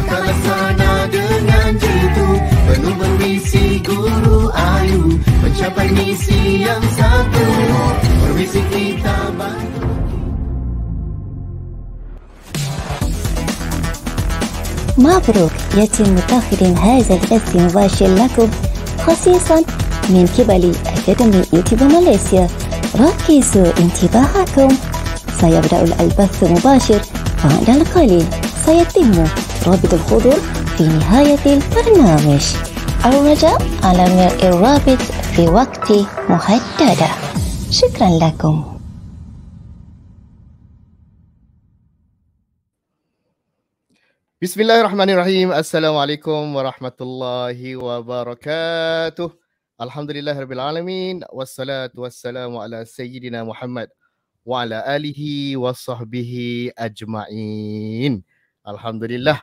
Datanglah sana dengan jitu Penuh berisi guru ayu Mencapai misi yang satu Berisi kita bantu مبروك يتم تخريم هذا الاسم مباشر لكم خصيصا من قبل أكاديمية يوتيوب ماليزيا ركزوا انتباهكم سيبدأ البث مباشر بعد القليل سيتم رابط الخضر في نهاية البرنامج الرجاء على ملء الرابط في وقت محدد شكرا لكم بسم الله الرحمن الرحيم السلام عليكم ورحمة الله وبركاته الحمد لله رب العالمين والصلاة والسلام على سيدنا محمد وعلى آله وصحبه أجمعين Alhamdulillah.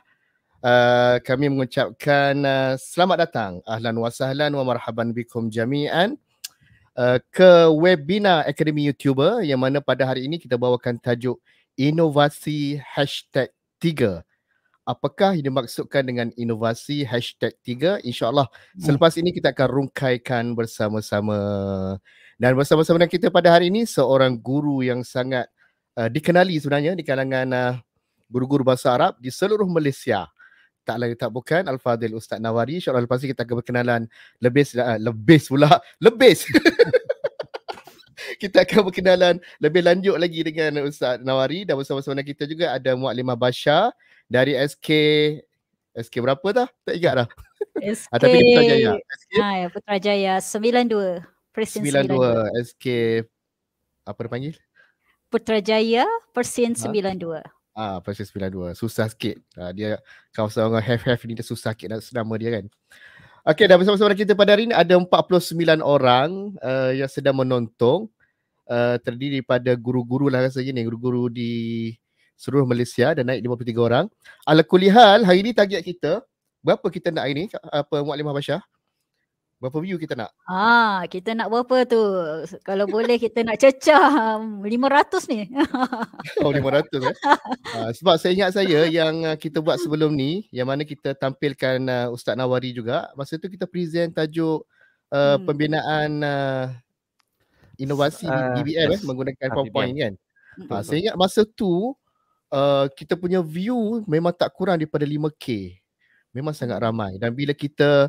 Uh, kami mengucapkan uh, selamat datang. Ahlan wa sahlan wa marhaban bikum jami'an uh, ke webinar Akademi YouTuber yang mana pada hari ini kita bawakan tajuk Inovasi Hashtag 3. Apakah yang dimaksudkan dengan inovasi hashtag 3? InsyaAllah hmm. selepas ini kita akan rungkaikan bersama-sama. Dan bersama-sama dengan kita pada hari ini seorang guru yang sangat uh, dikenali sebenarnya di kalangan uh, Guru-guru bahasa Arab di seluruh Malaysia. Tak lain tak bukan Al-Fadil Ustaz Nawari. InsyaAllah lepas ni kita akan berkenalan lebih, eh, lebih pula. Lebih! kita akan berkenalan lebih lanjut lagi dengan Ustaz Nawari dan bersama-sama kita juga ada Mu'alimah Basha dari SK SK berapa dah? Tak ingat dah. SK, ah, Putrajaya. SK? Ha, ah, ya, Putrajaya 92. Persin 92. 92. SK apa dipanggil? Putrajaya Persin ha? 92. Ah, uh, Persis 92. Susah sikit. Uh, dia kalau seorang have have ni dia susah sikit nak nama dia kan. Okay, dah bersama-sama kita pada hari ini ada 49 orang uh, yang sedang menonton. Uh, terdiri daripada guru-guru lah rasanya ni, guru-guru di seluruh Malaysia dan naik 53 orang. Ala hari ni target kita, berapa kita nak hari ni? Apa Muaklimah Basyah? Berapa view kita nak? Ah, kita nak berapa tu? Kalau boleh kita nak cecah 500 ni. oh 500 eh. Uh, sebab saya ingat saya yang ah, kita buat sebelum ni, yang mana kita tampilkan uh, Ustaz Nawari juga, masa tu kita present tajuk uh, hmm. pembinaan uh, inovasi uh, DBM eh, yes. eh, menggunakan PowerPoint kan. Ha, uh, saya ingat masa tu uh, kita punya view memang tak kurang daripada 5k. Memang sangat ramai dan bila kita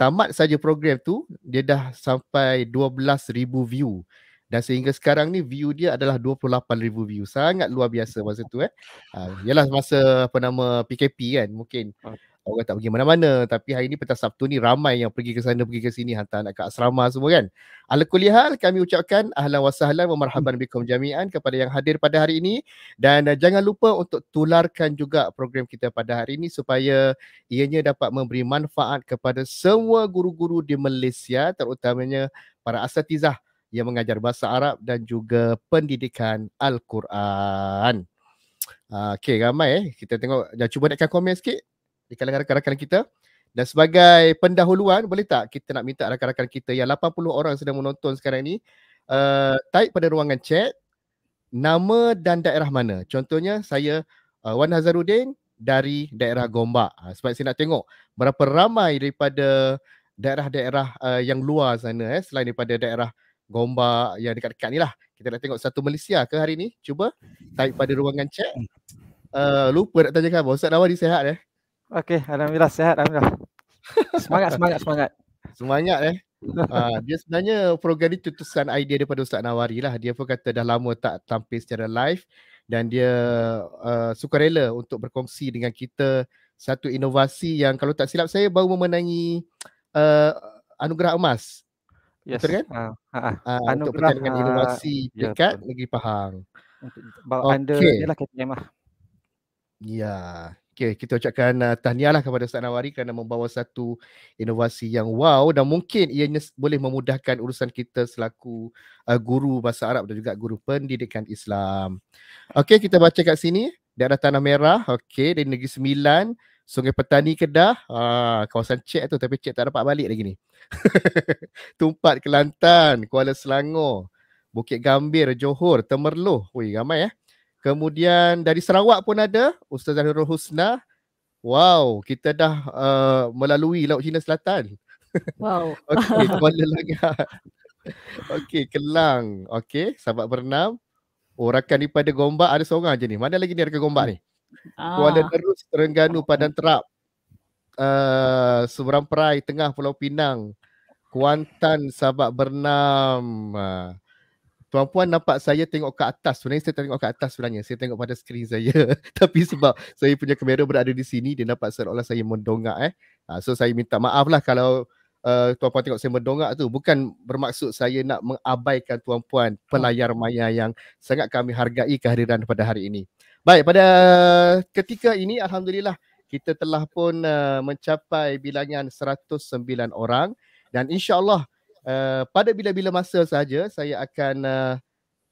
tamat saja program tu dia dah sampai 12000 view dan sehingga sekarang ni view dia adalah 28000 view sangat luar biasa masa tu eh uh, masa apa nama PKP kan mungkin ah orang tak pergi mana-mana tapi hari ni petang Sabtu ni ramai yang pergi ke sana pergi ke sini hantar anak ke asrama semua kan ala kulihal kami ucapkan ahlan wa sahlan wa marhaban hmm. bikum jami'an kepada yang hadir pada hari ini dan uh, jangan lupa untuk tularkan juga program kita pada hari ini supaya ianya dapat memberi manfaat kepada semua guru-guru di Malaysia terutamanya para asatizah yang mengajar bahasa Arab dan juga pendidikan Al-Quran. Ah, okay, ramai eh. Kita tengok, jangan cuba nak komen sikit di kalangan rakan-rakan kita dan sebagai pendahuluan boleh tak kita nak minta rakan-rakan kita yang 80 orang sedang menonton sekarang ni uh, eh, type pada ruangan chat nama dan daerah mana contohnya saya uh, Wan Hazarudin dari daerah Gombak uh, sebab saya nak tengok berapa ramai daripada daerah-daerah uh, yang luar sana eh selain daripada daerah Gombak yang dekat-dekat ni lah kita nak tengok satu Malaysia ke hari ni cuba type pada ruangan chat uh, lupa nak tanyakan Ustaz Nawawi sehat eh Okey, alhamdulillah sehat alhamdulillah. Semangat semangat semangat. Semangat eh. Uh, dia sebenarnya program ni tutusan idea daripada Ustaz Nawari lah. Dia pun kata dah lama tak tampil secara live dan dia uh, ah, rela untuk berkongsi dengan kita satu inovasi yang kalau tak silap saya baru memenangi uh, anugerah emas. Yes. Betul kan? Ha. Uh, uh, uh, untuk pertandingan inovasi uh, dekat yeah. Negeri Pahang. Bawa okay. Under, ialah KTM lah. Ya. Yeah. Okay, kita ucapkan uh, tahniahlah kepada Ustaz Nawari kerana membawa satu inovasi yang wow dan mungkin ia boleh memudahkan urusan kita selaku uh, guru bahasa Arab dan juga guru pendidikan Islam. Okey, kita baca kat sini, daerah Tanah Merah, okey, dari Negeri Sembilan, Sungai Petani Kedah, ah, kawasan Cek tu tapi Cek tak dapat balik lagi ni. Tumpat Kelantan, Kuala Selangor, Bukit Gambir, Johor, Temerloh. Wih, ramai eh. Kemudian dari Sarawak pun ada Ustazah Nurul Husna. Wow, kita dah uh, melalui Laut Cina Selatan. Wow. Okey, Kuala Langat. Okey, Kelang. Okey, sahabat bernam. Orakan oh, pada Gombak ada seorang je ni. Mana lagi ni rakan Gombak ni? Ah. Kuala Terus, Terengganu, Padang Terap. Uh, Seberang Perai, Tengah Pulau Pinang. Kuantan, sahabat bernam. Uh, Tuan-puan nampak saya tengok ke atas. Sebenarnya saya tengok ke atas sebenarnya. Saya tengok pada skrin saya. Tapi sebab saya punya kamera berada di sini, dia nampak seolah-olah saya mendongak eh. Ha, so saya minta maaf lah kalau uh, eh, tuan-puan tengok saya mendongak tu. Bukan bermaksud saya nak mengabaikan tuan-puan ah. pelayar maya yang sangat kami hargai kehadiran pada hari ini. Baik, pada ketika ini Alhamdulillah kita telah pun uh, mencapai bilangan 109 orang dan insyaAllah Eh, pada bila-bila masa saja saya akan uh,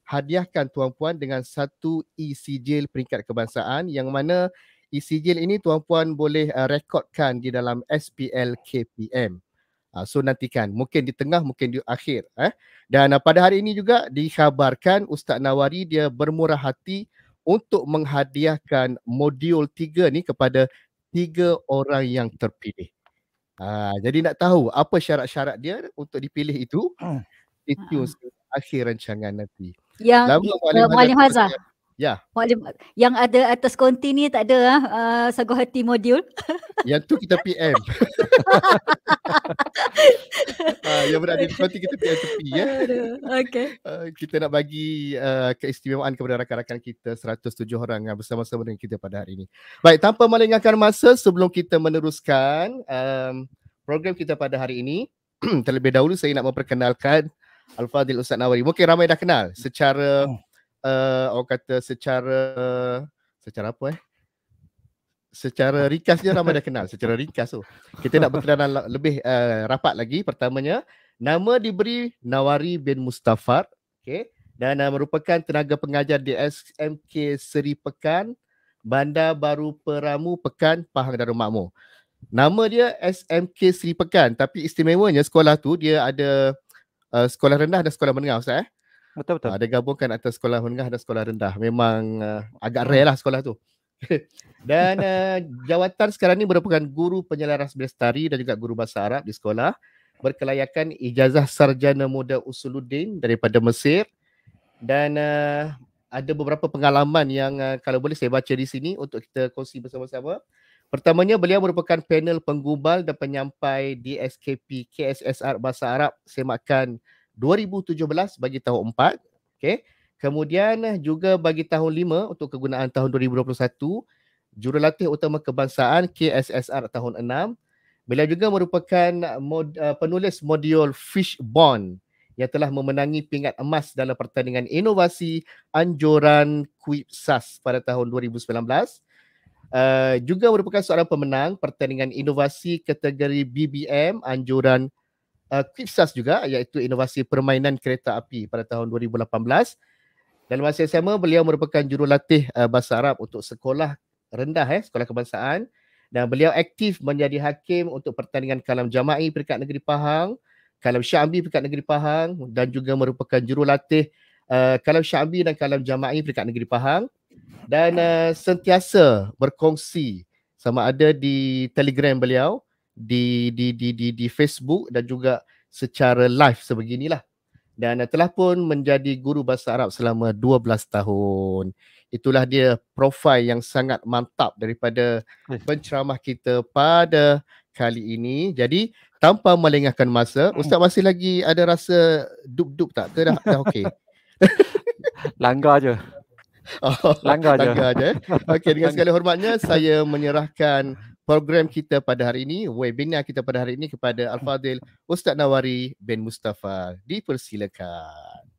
hadiahkan tuan-puan dengan satu e-sijil peringkat kebangsaan yang mana e-sijil ini tuan-puan boleh uh, rekodkan di dalam SPL KPM. Uh, ah, so nantikan mungkin di tengah mungkin di akhir eh. Dan uh, pada hari ini juga dikhabarkan Ustaz Nawari dia bermurah hati untuk menghadiahkan modul 3 ni kepada tiga orang yang terpilih. Uh, jadi nak tahu apa syarat-syarat dia untuk dipilih itu, hmm. itu uh-huh. akhir rancangan nanti. Yang Lama, Malik Ya. Maklumat yang ada atas konti ni tak ada ah uh, sagu hati modul. Yang tu kita PM. uh, ah, yang berada di konti kita PM tepi ya. Okey. Uh, kita nak bagi uh, keistimewaan kepada rakan-rakan kita 107 orang yang bersama-sama dengan kita pada hari ini. Baik, tanpa melengahkan masa sebelum kita meneruskan um, program kita pada hari ini, terlebih dahulu saya nak memperkenalkan Al-Fadil Ustaz Nawawi. Mungkin ramai dah kenal secara oh uh, orang kata secara secara apa eh? Secara ringkasnya nama dah kenal. Secara ringkas tu. Kita nak berkenalan lebih uh, rapat lagi. Pertamanya, nama diberi Nawari bin Mustafar. Okay. Dan uh, merupakan tenaga pengajar di SMK Seri Pekan, Bandar Baru Peramu Pekan, Pahang Darul Makmur. Nama dia SMK Seri Pekan. Tapi istimewanya sekolah tu dia ada uh, sekolah rendah dan sekolah menengah. Ustaz, eh? Betul betul. Ada ah, uh, gabungkan antara sekolah menengah dan sekolah rendah. Memang uh, agak rare lah sekolah tu. dan uh, jawatan sekarang ni merupakan guru penyelaras bestari dan juga guru bahasa Arab di sekolah berkelayakan ijazah sarjana muda Usuluddin daripada Mesir dan uh, ada beberapa pengalaman yang uh, kalau boleh saya baca di sini untuk kita kongsi bersama-sama. Pertamanya beliau merupakan panel penggubal dan penyampai di SKP KSSR Bahasa Arab semakan 2017 bagi tahun 4. Okay. Kemudian eh, juga bagi tahun 5 untuk kegunaan tahun 2021. Jurulatih Utama Kebangsaan KSSR tahun 6. Beliau juga merupakan eh, mod, uh, penulis modul Fish Bond yang telah memenangi pingat emas dalam pertandingan inovasi anjuran Kuipsas pada tahun 2019. Uh, juga merupakan seorang pemenang pertandingan inovasi kategori BBM anjuran Uh, Quipsas juga iaitu inovasi permainan kereta api pada tahun 2018. Dalam masa yang sama beliau merupakan jurulatih uh, bahasa Arab untuk sekolah rendah eh sekolah kebangsaan dan beliau aktif menjadi hakim untuk pertandingan kalam jama'i peringkat negeri Pahang, kalam Syambi peringkat negeri Pahang dan juga merupakan jurulatih uh, kalam Syambi dan kalam jama'i peringkat negeri Pahang dan uh, sentiasa berkongsi sama ada di Telegram beliau di di di di, di Facebook dan juga secara live sebeginilah. Dan telah pun menjadi guru bahasa Arab selama 12 tahun. Itulah dia profil yang sangat mantap daripada penceramah kita pada kali ini. Jadi tanpa melengahkan masa, hmm. Ustaz masih lagi ada rasa dup-dup tak ke? Dah, dah okey? Langgar je. Oh, langgar, langgar eh? Okey, dengan segala hormatnya saya menyerahkan program kita pada hari ini, webinar kita pada hari ini kepada Al-Fadhil Ustaz Nawari bin Mustafa. Dipersilakan.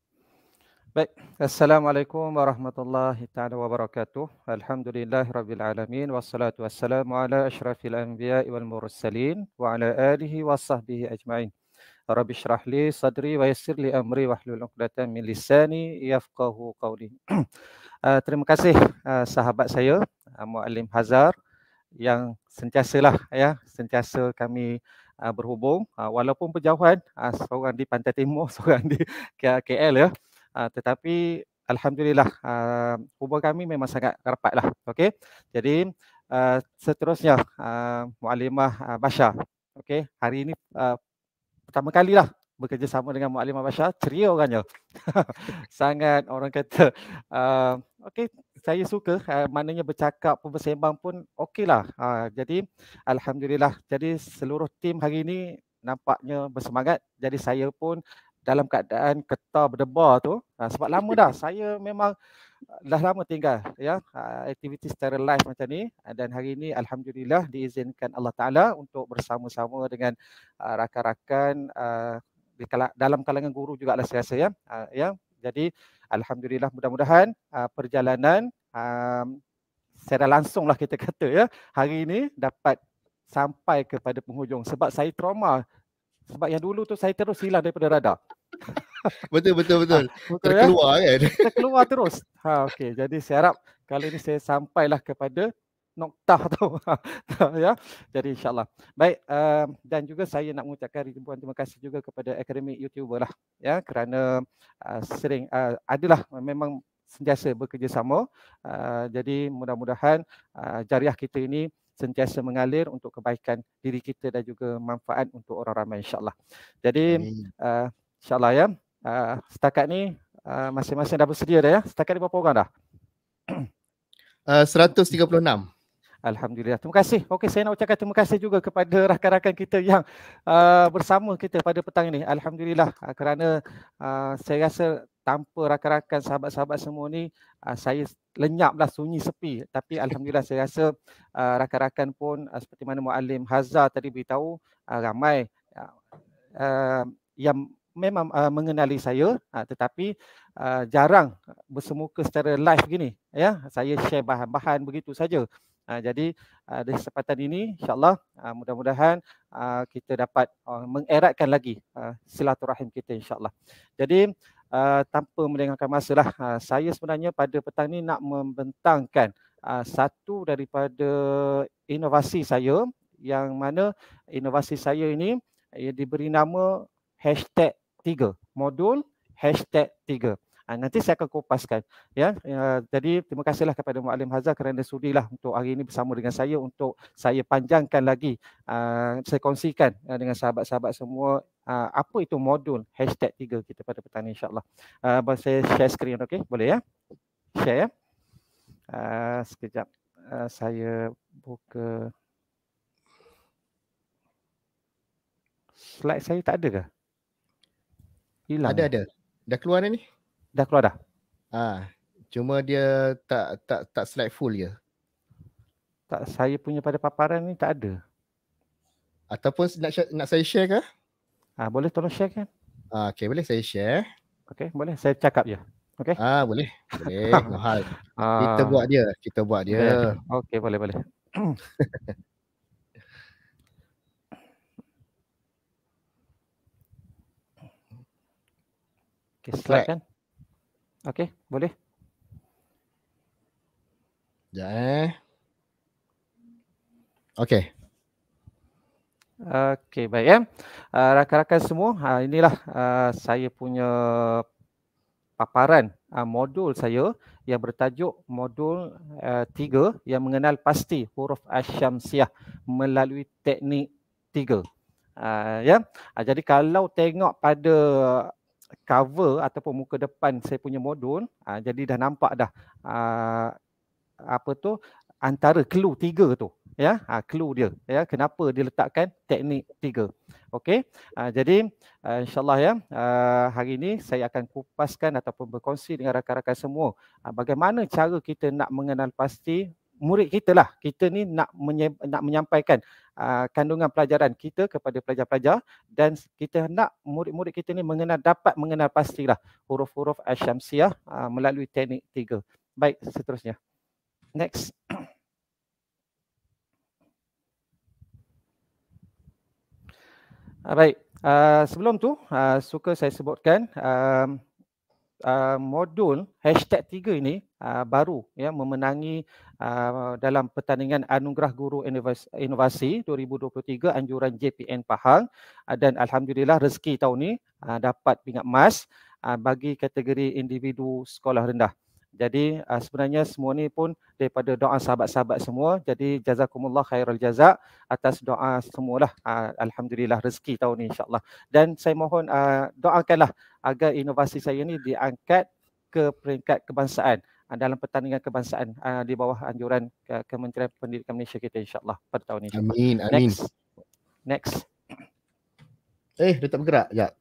Baik. Assalamualaikum warahmatullahi taala wabarakatuh. Alhamdulillah rabbil alamin wassalatu wassalamu ala asyrafil anbiya wal mursalin wa ala alihi wa sahbihi ajmain. Rabbi syrah li sadri wa yassir li amri wa hlul uqdatan min lisani yafqahu qawli. Uh, terima kasih uh, sahabat saya uh, Muallim Hazar yang sentiasalah ya sentiasa kami uh, berhubung uh, walaupun berjauhan uh, seorang di pantai timur seorang di KL ya uh, tetapi alhamdulillah uh, hubungan kami memang sangat lah. okey jadi uh, seterusnya uh, muallimah uh, Basha okey hari ini uh, pertama kalilah bekerjasama dengan mualimah Basha ceria orangnya sangat orang kata uh, okey saya suka uh, maknanya bercakap pun bersembang pun okeylah uh, ha, jadi alhamdulillah jadi seluruh tim hari ini nampaknya bersemangat jadi saya pun dalam keadaan ketar berdebar tu uh, sebab lama dah saya memang eh, dah lama tinggal ya uh, aktiviti secara live macam ni uh, dan hari ini alhamdulillah diizinkan Allah taala untuk bersama-sama dengan uh, rakan-rakan uh, dalam kalangan guru juga lah saya rasa ya uh, yang jadi alhamdulillah mudah-mudahan uh, perjalanan um, secara langsung lah kita kata ya hari ini dapat sampai kepada penghujung sebab saya trauma sebab yang dulu tu saya terus hilang daripada radar. Betul betul betul. Ha, betul Terkeluar ya? kan. Terkeluar terus. Ha okey jadi saya harap kali ini saya sampailah kepada noktah tu ya. Jadi insyaallah. Baik um, dan juga saya nak mengucapkan ribuan terima kasih juga kepada Akademi YouTuber lah ya kerana uh, sering uh, adalah memang sentiasa bekerjasama. Uh, jadi mudah-mudahan uh, jariah kita ini sentiasa mengalir untuk kebaikan diri kita dan juga manfaat untuk orang ramai insyaallah. Jadi uh, insyaallah ya. Uh, setakat ni uh, masing-masing dah bersedia dah ya. Setakat ni berapa orang dah? Uh, 136. Alhamdulillah. Terima kasih. Okey, saya nak ucapkan terima kasih juga kepada rakan-rakan kita yang uh, bersama kita pada petang ini. Alhamdulillah uh, kerana uh, saya rasa tanpa rakan-rakan sahabat-sahabat semua ni uh, saya lenyaplah sunyi sepi. Tapi alhamdulillah saya rasa uh, rakan-rakan pun uh, seperti mana Muallim Hazza tadi beritahu uh, ramai uh, yang memang uh, mengenali saya uh, tetapi uh, jarang bersemuka secara live gini. ya saya share bahan-bahan begitu saja Ah, jadi uh, di kesempatan ini insyaallah ah, mudah-mudahan kita dapat uh, mengeratkan lagi silaturahim kita insyaallah. Jadi tanpa melengahkan masalah uh, saya sebenarnya pada petang ini nak membentangkan satu daripada inovasi saya yang mana inovasi saya ini eh, diberi nama hashtag #3 modul hashtag #3 Ah, nanti saya akan kupaskan ya uh, jadi terima kasihlah kepada Muallim Hazar kerana sudilah untuk hari ini bersama dengan saya untuk saya panjangkan lagi uh, saya kongsikan uh, dengan sahabat-sahabat semua uh, apa itu modul hashtag 3 kita pada petani insyaallah uh, saya share screen okey boleh ya share ya uh, sekejap uh, saya buka slide saya tak ada ke hilang ada ada dah keluar dah ni dah keluar dah. Ah, cuma dia tak tak tak slide full ya. Tak saya punya pada paparan ni tak ada. Ataupun nak nak saya share ke? Ah, boleh tolong share kan? Ah, okey boleh saya share. Okey, boleh saya cakap ya. Okey. Ah, boleh. Boleh. Mahal. ah. Kita buat dia, kita buat dia. Okey, okay, boleh boleh. Okay, slide kan? Okey, boleh. Sekejap eh. Okey. Okey, baik ya. Eh. Uh, rakan-rakan semua, uh, inilah uh, saya punya paparan uh, modul saya yang bertajuk modul uh, yang mengenal pasti huruf Asyamsiah melalui teknik tiga. Uh, ya. Yeah. Uh, jadi kalau tengok pada cover ataupun muka depan saya punya modul uh, jadi dah nampak dah uh, apa tu antara clue tiga tu ya ha, clue dia ya kenapa dia letakkan teknik tiga okey uh, jadi uh, insyaallah ya uh, hari ini saya akan kupaskan ataupun berkongsi dengan rakan-rakan semua uh, bagaimana cara kita nak mengenal pasti murid kita lah kita ni nak nak menyampaikan uh, kandungan pelajaran kita kepada pelajar-pelajar dan kita nak murid-murid kita ni mengenal dapat mengenal pastilah huruf-huruf asyamsiah uh, ah, melalui teknik tiga. Baik, seterusnya. Next. Uh, baik, uh, sebelum tu uh, suka saya sebutkan uh, uh, modul hashtag 3 ini Ah, baru ya memenangi uh, dalam pertandingan Anugerah Guru Inovasi 2023 anjuran JPN Pahang uh, dan alhamdulillah rezeki tahun ini uh, dapat pingat emas uh, bagi kategori individu sekolah rendah. Jadi uh, sebenarnya semua ini pun daripada doa sahabat-sahabat semua. Jadi jazakumullah khairul jazak atas doa semualah. Uh, alhamdulillah rezeki tahun ini insyaallah. Dan saya mohon uh, doakanlah agar inovasi saya ini diangkat ke peringkat kebangsaan Ah, dalam pertandingan kebangsaan uh, di bawah anjuran ke- Kementerian Pendidikan Malaysia kita insyaAllah pada tahun ini. Amin, amin. Next. Next. Eh, dia tak bergerak. Ya.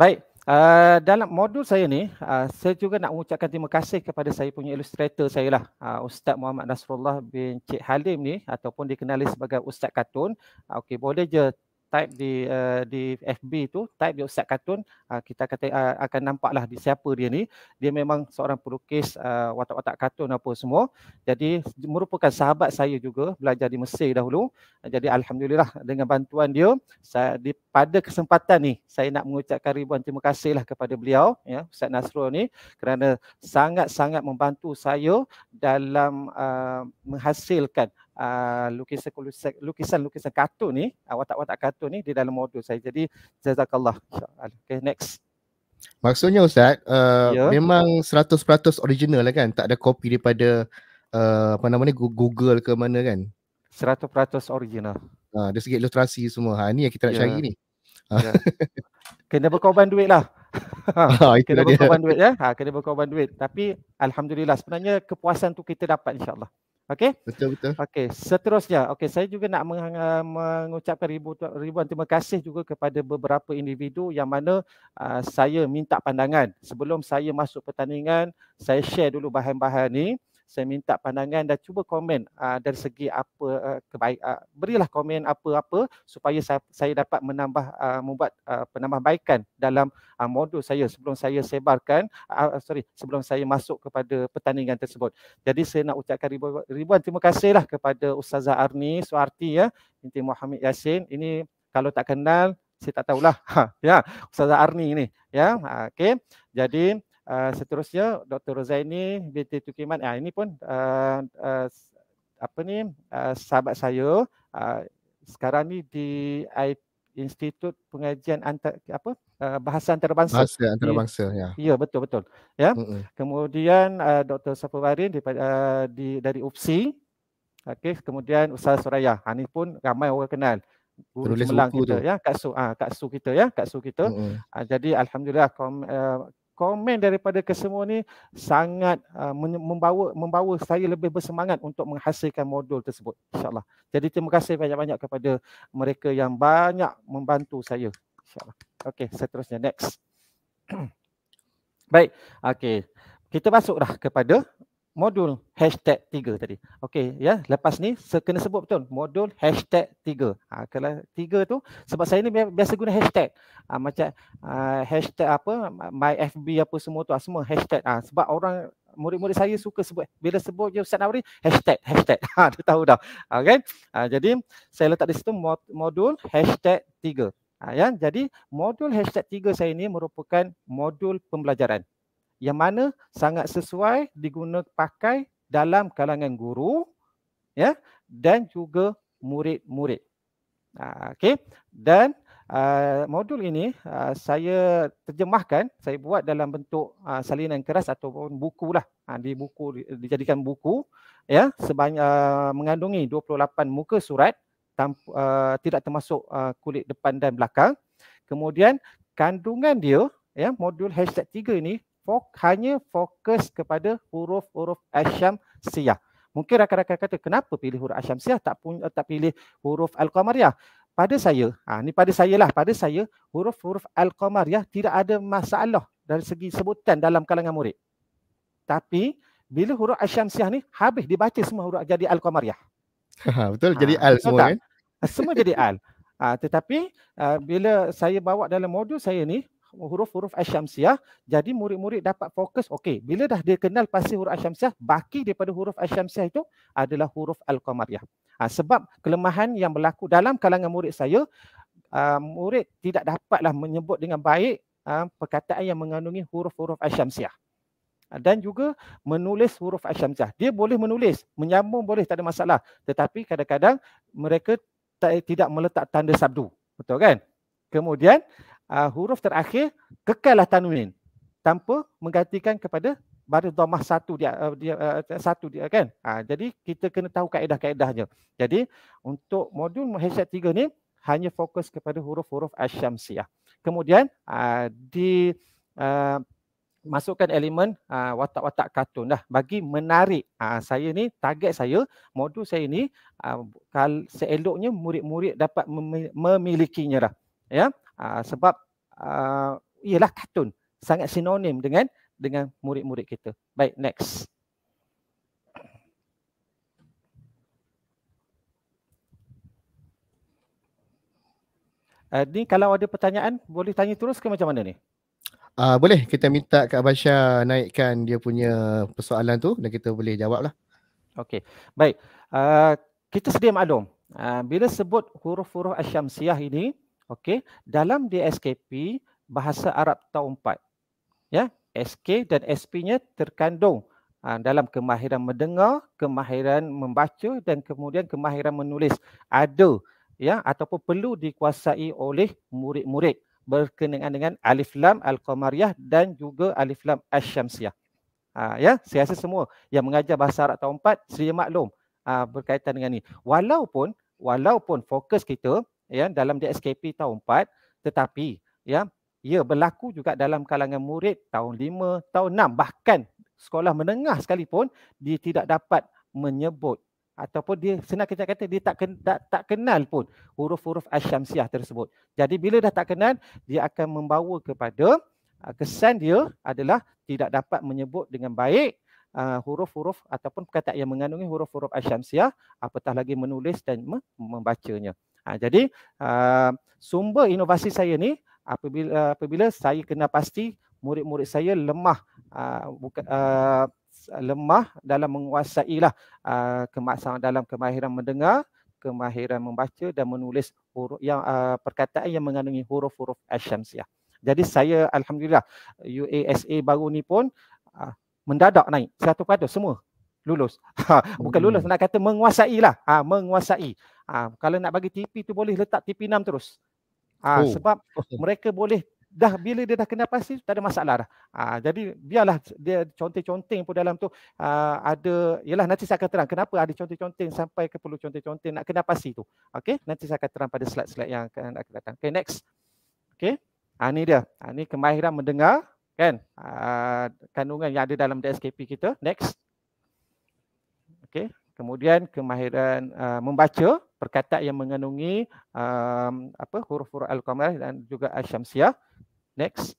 Baik. Uh, dalam modul saya ni, uh, saya juga nak mengucapkan terima kasih kepada saya punya illustrator saya lah uh, Ustaz Muhammad Nasrullah bin Cik Halim ni ataupun dikenali sebagai Ustaz Katun uh, Okey boleh je type di uh, di FB tu, type di Ustaz Katun, uh, ah, kita kata, uh, akan nampaklah di siapa dia ni. Dia memang seorang pelukis uh, watak-watak katun apa semua. Jadi merupakan sahabat saya juga belajar di Mesir dahulu. Uh, jadi alhamdulillah dengan bantuan dia saya di pada kesempatan ni saya nak mengucapkan ribuan terima kasih lah kepada beliau ya Ustaz Nasrul ni kerana sangat-sangat membantu saya dalam uh, menghasilkan lukisan-lukisan ah, uh, kartun ni, uh, watak-watak kartun ni di dalam modul saya. Jadi jazakallah. Okay, next. Maksudnya Ustaz, uh, ya. memang 100% original lah kan? Tak ada copy daripada uh, apa nama ni Google ke mana kan? 100% original. Ha, uh, dari segi ilustrasi semua. Ha, ni yang kita nak ya. cari ni. Ha. Ya. kena berkorban duit lah. Ah, ha, kena berkorban duit ya. Ha, kena berkorban duit. Tapi Alhamdulillah sebenarnya kepuasan tu kita dapat insyaAllah. Okey. Betul betul. Okey, seterusnya. Okey, saya juga nak mengucapkan ribu, ribuan terima kasih juga kepada beberapa individu yang mana uh, saya minta pandangan sebelum saya masuk pertandingan, saya share dulu bahan-bahan ni saya minta pandangan dan cuba komen uh, dari segi apa uh, kebaik uh, berilah komen apa-apa supaya saya, saya dapat menambah uh, membuat uh, penambahbaikan dalam uh, modul saya sebelum saya sebarkan uh, sorry sebelum saya masuk kepada pertandingan tersebut. Jadi saya nak ucapkan ribuan, ribuan terima kasihlah kepada Ustazah Arni Suarti ya binti Muhammad Yasin ini kalau tak kenal saya tak tahulah ha, ya Ustazah Arni ni ya okey jadi Uh, seterusnya Dr. Rozaini binti Tukiman uh, ini pun uh, uh, apa ni uh, sahabat saya uh, sekarang ni di I, Institut Pengajian Antar apa uh, Bahasa Antarabangsa. Bahasa Antarabangsa di, ya. Ya betul betul. Ya. Mm-hmm. Kemudian uh, Dr. Safarin daripada uh, di dari UPSI. Okey, kemudian Ustaz Suraya. Ha ah, ni pun ramai orang kenal. Guru Melang kita tu. ya, Kak Su. ha, Kak Su kita ya, Kak Su kita. Mm-hmm. Uh, jadi alhamdulillah kom, uh, komen daripada kesemua ni sangat uh, membawa membawa saya lebih bersemangat untuk menghasilkan modul tersebut insyaallah. Jadi terima kasih banyak-banyak kepada mereka yang banyak membantu saya insyaallah. Okey, seterusnya next. Baik, okey. Kita masuklah kepada modul hashtag tiga tadi. Okey ya yeah. lepas ni kena sebut betul modul hashtag tiga. Ha, kalau tiga tu sebab saya ni biasa guna hashtag. Ha, macam ha, hashtag apa myfb apa semua tu ha, semua hashtag. Ha, sebab orang murid-murid saya suka sebut bila sebut je Ustaz Nawri hashtag hashtag. Ha, dia tahu dah. Okey. Ha, kan? ha, jadi saya letak di situ modul hashtag tiga. Ha, ya. Jadi modul hashtag tiga saya ni merupakan modul pembelajaran yang mana sangat sesuai digunakan pakai dalam kalangan guru ya dan juga murid-murid. Ah okey dan Uh, modul ini uh, saya terjemahkan, saya buat dalam bentuk uh, salinan keras ataupun buku lah, uh, di buku dijadikan buku, ya sebanyak uh, mengandungi 28 muka surat, tanpa, uh, tidak termasuk uh, kulit depan dan belakang. Kemudian kandungan dia, ya modul hashtag 3 ini fok, hanya fokus kepada huruf-huruf asyam siyah. Mungkin rakan-rakan kata kenapa pilih huruf asyam siyah tak eh, tak pilih huruf al-qamariyah. Pada saya, ha, ni pada saya lah, pada saya huruf-huruf al-qamariyah tidak ada masalah dari segi sebutan dalam kalangan murid. Tapi bila huruf asyam siyah ni habis dibaca semua huruf jadi al-qamariyah. Ha, betul jadi ha, al semua kan? Semua jadi al. Ha, tetapi uh, bila saya bawa dalam modul saya ni huruf-huruf Asyamsiah. Jadi murid-murid dapat fokus. Okey, bila dah dia kenal pasti huruf Asyamsiah, baki daripada huruf Asyamsiah itu adalah huruf Al-Qamariah. Ha, ah, sebab kelemahan yang berlaku dalam kalangan murid saya, uh, murid tidak dapatlah menyebut dengan baik uh, perkataan yang mengandungi huruf-huruf Asyamsiah. Dan juga menulis huruf Asyamsiah. Dia boleh menulis, menyambung boleh, tak ada masalah. Tetapi kadang-kadang mereka tidak meletak tanda sabdu. Betul kan? Kemudian uh, huruf terakhir kekallah tanwin tanpa menggantikan kepada baris dhammah satu dia, uh, dia uh, satu dia kan ha, jadi kita kena tahu kaedah-kaedahnya jadi untuk modul headset 3 ni hanya fokus kepada huruf-huruf asyamsiah kemudian uh, di uh, masukkan elemen uh, watak-watak kartun dah bagi menarik uh, saya ni target saya modul saya ni uh, kal- seeloknya murid-murid dapat memilikinya dah ya Uh, sebab uh, ialah katun sangat sinonim dengan dengan murid-murid kita. Baik, next. Uh, ni kalau ada pertanyaan boleh tanya terus ke macam mana ni? Uh, boleh kita minta Kak Basya naikkan dia punya persoalan tu dan kita boleh jawab lah. Okey. Baik. Uh, kita sedia maklum. Uh, bila sebut huruf-huruf asyamsiah ini, Okey, dalam DSKP bahasa Arab tahun 4. Ya, SK dan SP-nya terkandung ha, dalam kemahiran mendengar, kemahiran membaca dan kemudian kemahiran menulis. Ada ya ataupun perlu dikuasai oleh murid-murid berkenaan dengan alif lam al-qamariyah dan juga alif lam asy-syamsiyah. Ha, ya, saya rasa semua yang mengajar bahasa Arab tahun 4 sedia maklum ha, berkaitan dengan ini. Walaupun walaupun fokus kita ya dalam DSKP tahun 4 tetapi ya ia berlaku juga dalam kalangan murid tahun 5 tahun 6 bahkan sekolah menengah sekalipun dia tidak dapat menyebut ataupun dia senang kita kata dia tak, tak tak kenal pun huruf-huruf asyamsiah tersebut. Jadi bila dah tak kenal dia akan membawa kepada ah, kesan dia adalah tidak dapat menyebut dengan baik uh, huruf-huruf ataupun perkataan yang mengandungi huruf-huruf asyamsiah apatah lagi menulis dan membacanya. Ha, jadi uh, sumber inovasi saya ni apabila apabila saya kena pasti murid-murid saya lemah uh, ha, buka, uh, ha, lemah dalam menguasai lah uh, kemasan dalam kemahiran mendengar, kemahiran membaca dan menulis huruf yang uh, perkataan yang mengandungi huruf-huruf syamsiah. Jadi saya alhamdulillah UASA baru ni pun uh, mendadak naik satu pada semua lulus. Ha, bukan lulus hmm. nak kata menguasai lah. Ha, menguasai. Ha, kalau nak bagi TP tu boleh letak TP 6 terus. Ha, oh. Sebab mereka boleh dah bila dia dah kena pasti tak ada masalah dah. Ha, jadi biarlah dia conteng-conteng pun dalam tu ha, ada ialah nanti saya akan terang kenapa ada conteng-conteng sampai ke perlu conteng-conteng nak kena pasti tu. Okey, nanti saya akan terang pada slide-slide yang akan akan datang. Okey, next. Okey. Ha, ni dia. Ha, ni kemahiran mendengar kan? Ha, kandungan yang ada dalam DSKP kita. Next. Okey. Kemudian kemahiran uh, membaca perkataan yang mengandungi um, apa huruf-huruf al-qamariyah dan juga asy-syamsiah. Next.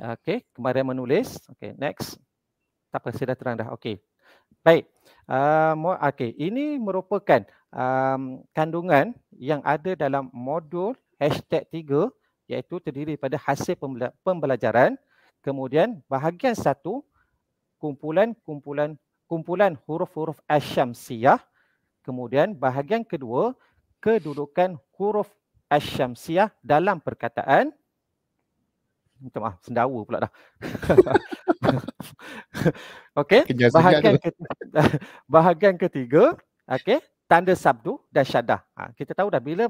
Okey, kemahiran menulis. Okey, next. Tak apa, saya terang dah. Okey. Baik. Uh, okay. Ini merupakan um, kandungan yang ada dalam modul #Tiga, iaitu terdiri pada hasil pembelajaran kemudian bahagian satu kumpulan-kumpulan kumpulan huruf-huruf asyamsiah. Kemudian bahagian kedua, kedudukan huruf asyamsiah dalam perkataan. Minta maaf, ah, sendawa pula dah. okay, bahagian ketiga, bahagian ketiga, okay, tanda sabdu dan syadah. Ha, kita tahu dah bila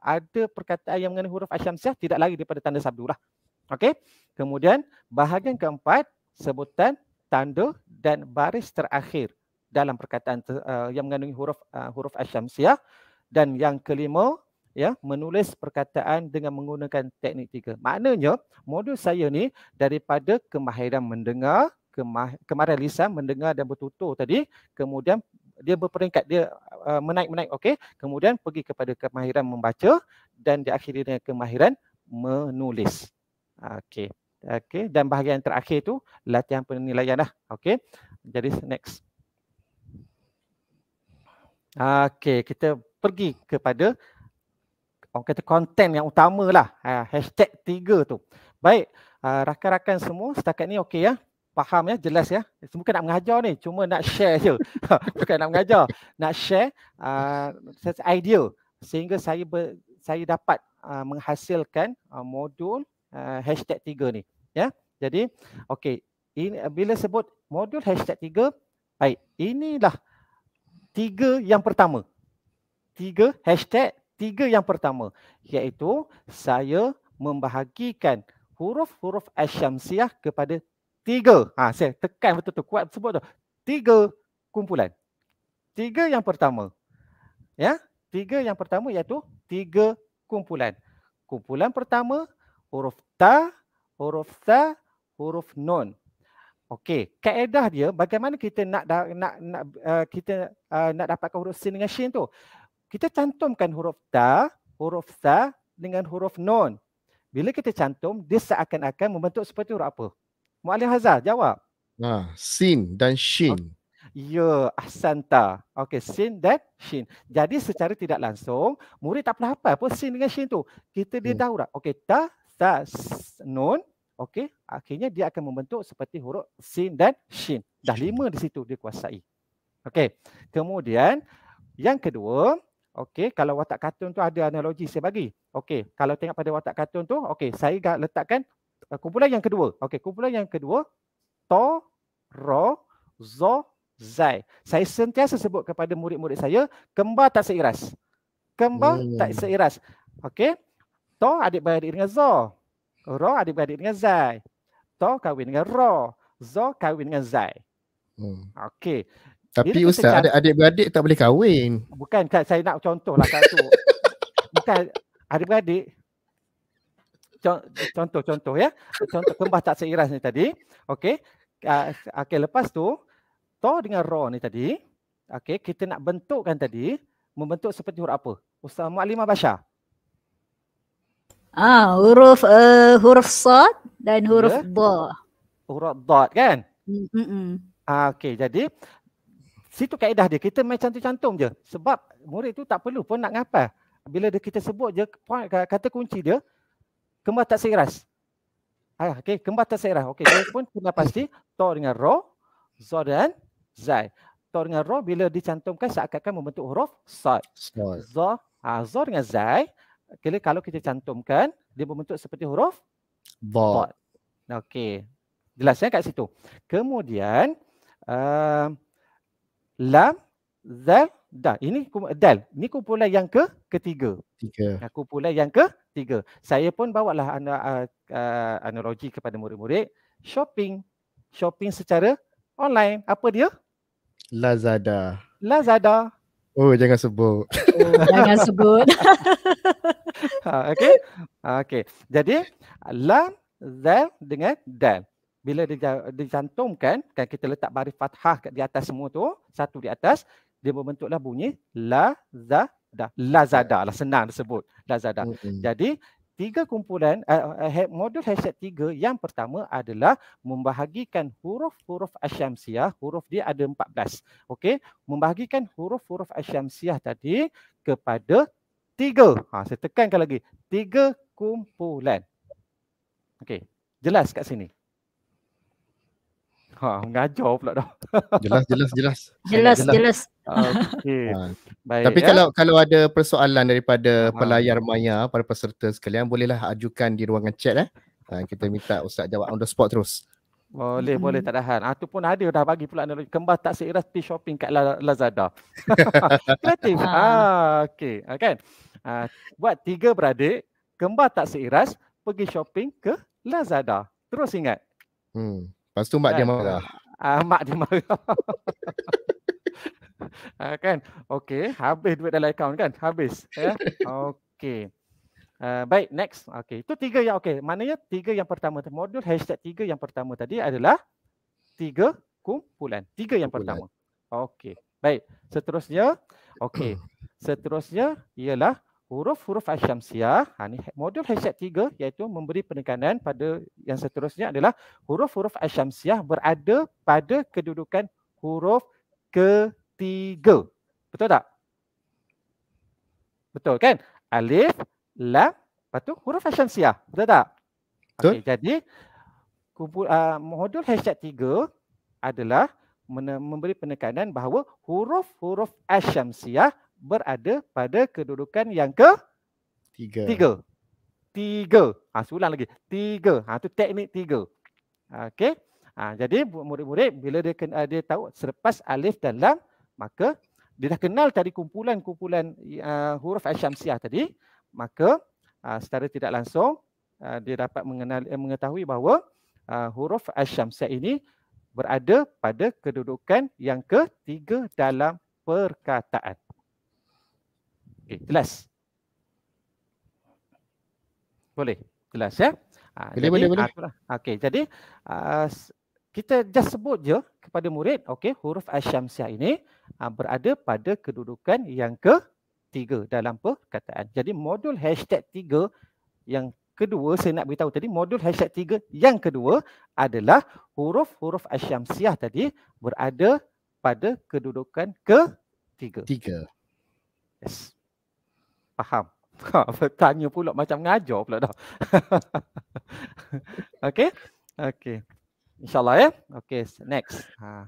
ada perkataan yang mengenai huruf asyamsiah, tidak lagi daripada tanda sabdu lah. Okay, kemudian bahagian keempat, sebutan tanda dan baris terakhir dalam perkataan ter, uh, yang mengandungi huruf uh, huruf asyamsiah dan yang kelima ya menulis perkataan dengan menggunakan teknik tiga. Maknanya modul saya ni daripada kemahiran mendengar, kemah, kemahiran lisan mendengar dan bertutur tadi, kemudian dia berperingkat dia uh, menaik-menaik okey, kemudian pergi kepada kemahiran membaca dan diakhiri dengan kemahiran menulis. Okey. Okey dan bahagian terakhir tu latihan penilaian lah. Okey. Jadi next. Okey, kita pergi kepada orang kata konten yang utamalah. Ha, hashtag tiga tu. Baik, ha, rakan-rakan semua setakat ni okey ya. Faham ya, jelas ya. Semua kan nak mengajar ni, cuma nak share je. bukan nak mengajar, nak share uh, idea sehingga saya ber, saya dapat uh, menghasilkan uh, modul uh, hashtag tiga ni ya jadi okey ini bila sebut modul hashtag tiga baik inilah tiga yang pertama tiga hashtag tiga yang pertama iaitu saya membahagikan huruf-huruf asyamsiah kepada tiga ha saya tekan betul tu kuat sebut tu tiga kumpulan tiga yang pertama ya tiga yang pertama iaitu tiga kumpulan kumpulan pertama huruf ta huruf Ta, huruf nun. Okey, kaedah dia bagaimana kita nak nak nak uh, kita uh, nak dapatkan huruf sin dengan shin tu. Kita cantumkan huruf ta, huruf Ta dengan huruf nun. Bila kita cantum, dia seakan-akan membentuk seperti huruf apa? Muallim Hazal, jawab. Ha, ah, sin dan shin. Okay. Ya, yeah, asanta. Okey, sin dan shin. Jadi secara tidak langsung, murid tak pernah hafal apa sin dengan shin tu. Kita dia hmm. daurat. Okey, ta, atas nun okey akhirnya dia akan membentuk seperti huruf sin dan shin dah lima di situ dia kuasai okey kemudian yang kedua okey kalau watak kartun tu ada analogi saya bagi okey kalau tengok pada watak kartun tu okey saya letakkan eh, kumpulan yang kedua okey kumpulan yang kedua to ro zo zai saya sentiasa sebut kepada murid-murid saya kembar tak seiras kembar tak hmm. seiras okey To adik-beradik dengan Zo. Ro adik-beradik dengan Zai. To kahwin dengan Ro. Zo kahwin dengan Zai. Hmm. Okey. Tapi Jadi, Ustaz, ada adik-beradik tak boleh kahwin. Bukan, kat, saya nak contoh lah kat tu. Bukan, adik-beradik. Contoh, contoh ya. Contoh kembah tak seiras ni tadi. Okey. Uh, ah, okay, lepas tu, to dengan ro ni tadi. Okey, kita nak bentukkan tadi. Membentuk seperti huruf apa? Ustaz Mu'alimah Bashar. Ah, huruf uh, huruf sad dan ya. huruf ba. Huruf dot kan? Hmm. Ah, okey. Jadi situ kaedah dia. Kita main cantum-cantum je. Sebab murid tu tak perlu pun nak ngapal. Bila dia kita sebut je point, kata kunci dia kembar tak seiras. Ah, okey, kembar tak seiras. Okey, dia pun kena pasti to dengan ro, zo dan zai. To dengan ro bila dicantumkan seakan-akan membentuk huruf sad. Zo, ah, zo dengan zai, kira kalau kita cantumkan dia membentuk seperti huruf dot. Okey. Jelas ya kat situ. Kemudian uh, lam zal dal. Ini dal. Ini kumpulan yang ke ketiga. Tiga. Nah, kumpulan yang ke tiga. Saya pun bawalah ana, uh, analogi kepada murid-murid shopping shopping secara online. Apa dia? Lazada. Lazada. Oh jangan sebut. Oh, jangan sebut. ha, okay. Ha, okay. Jadi la zal dengan dal. Bila dicantumkan kan kita letak baris fathah di atas semua tu, satu di atas, dia membentuklah bunyi la za da. Lazada lah senang disebut. Lazada. Mm-hmm. Jadi tiga kumpulan uh, modul hashtag tiga yang pertama adalah membahagikan huruf-huruf asyamsiah huruf dia ada empat belas. okey membahagikan huruf-huruf asyamsiah tadi kepada tiga ha saya tekankan lagi tiga kumpulan okey jelas kat sini Ha, mengajar pula dah. jelas, jelas, jelas. Jelas, jelas. Okey. Ha. Tapi ya? kalau kalau ada persoalan daripada ha. pelayar maya, para peserta sekalian bolehlah ajukan di ruangan chat eh. Ha, kita minta ustaz jawab on the spot terus. Boleh, hmm. boleh tak ada hal. Ah, tu pun ada dah bagi pula analogi. Kembar tak seiras pergi shopping kat Lazada. Kreatif. Ha. Ah, okey. Ha, kan? Ah, buat tiga beradik, kembar tak seiras pergi shopping ke Lazada. Terus ingat. Hmm. Lepas tu mak dia kan? marah. Ah mak dia marah. Ah kan. Okey, habis duit dalam akaun kan? Habis. Ya. Yeah? Okey. Uh, baik, next. Okey, itu tiga yang okey. Maknanya tiga yang pertama tu modul hashtag tiga yang pertama tadi adalah tiga kumpulan. Tiga yang pertama. Okey. Baik. Seterusnya okey. Seterusnya ialah huruf-huruf Asyamsiah, ha, ini modul hashtag tiga iaitu memberi penekanan pada yang seterusnya adalah huruf-huruf Asyamsiah berada pada kedudukan huruf ketiga. Betul tak? Betul kan? Alif, la, lepas tu huruf Asyamsiah. Betul tak? Betul. Okay, jadi, kumpul, uh, modul hashtag tiga adalah memberi penekanan bahawa huruf-huruf Asyamsiah berada pada kedudukan yang ke tiga. Tiga. Tiga. Ha, ah, sulang lagi. Tiga. Ha, tu teknik tiga. Ha, Okey. Ha, jadi murid-murid bila dia kena, dia tahu selepas alif dan lam maka dia dah kenal tadi kumpulan-kumpulan uh, huruf asyamsiah tadi maka uh, secara tidak langsung uh, dia dapat mengenal eh, mengetahui bahawa uh, huruf asyamsiah ini berada pada kedudukan yang ketiga dalam perkataan. Okey, jelas. Boleh. Jelas ya. Ha, boleh, jadi, boleh, boleh. Ah, okey, jadi uh, kita just sebut je kepada murid, okey, huruf asyamsiah ini uh, berada pada kedudukan yang ke tiga dalam perkataan. Jadi modul hashtag tiga yang kedua saya nak beritahu tadi modul hashtag tiga yang kedua adalah huruf-huruf asyamsiah tadi berada pada kedudukan ke tiga. Tiga. Yes faham. Tanya pula macam ngajar pula dah. okay. Okay. InsyaAllah ya. Okay. Next. Ha.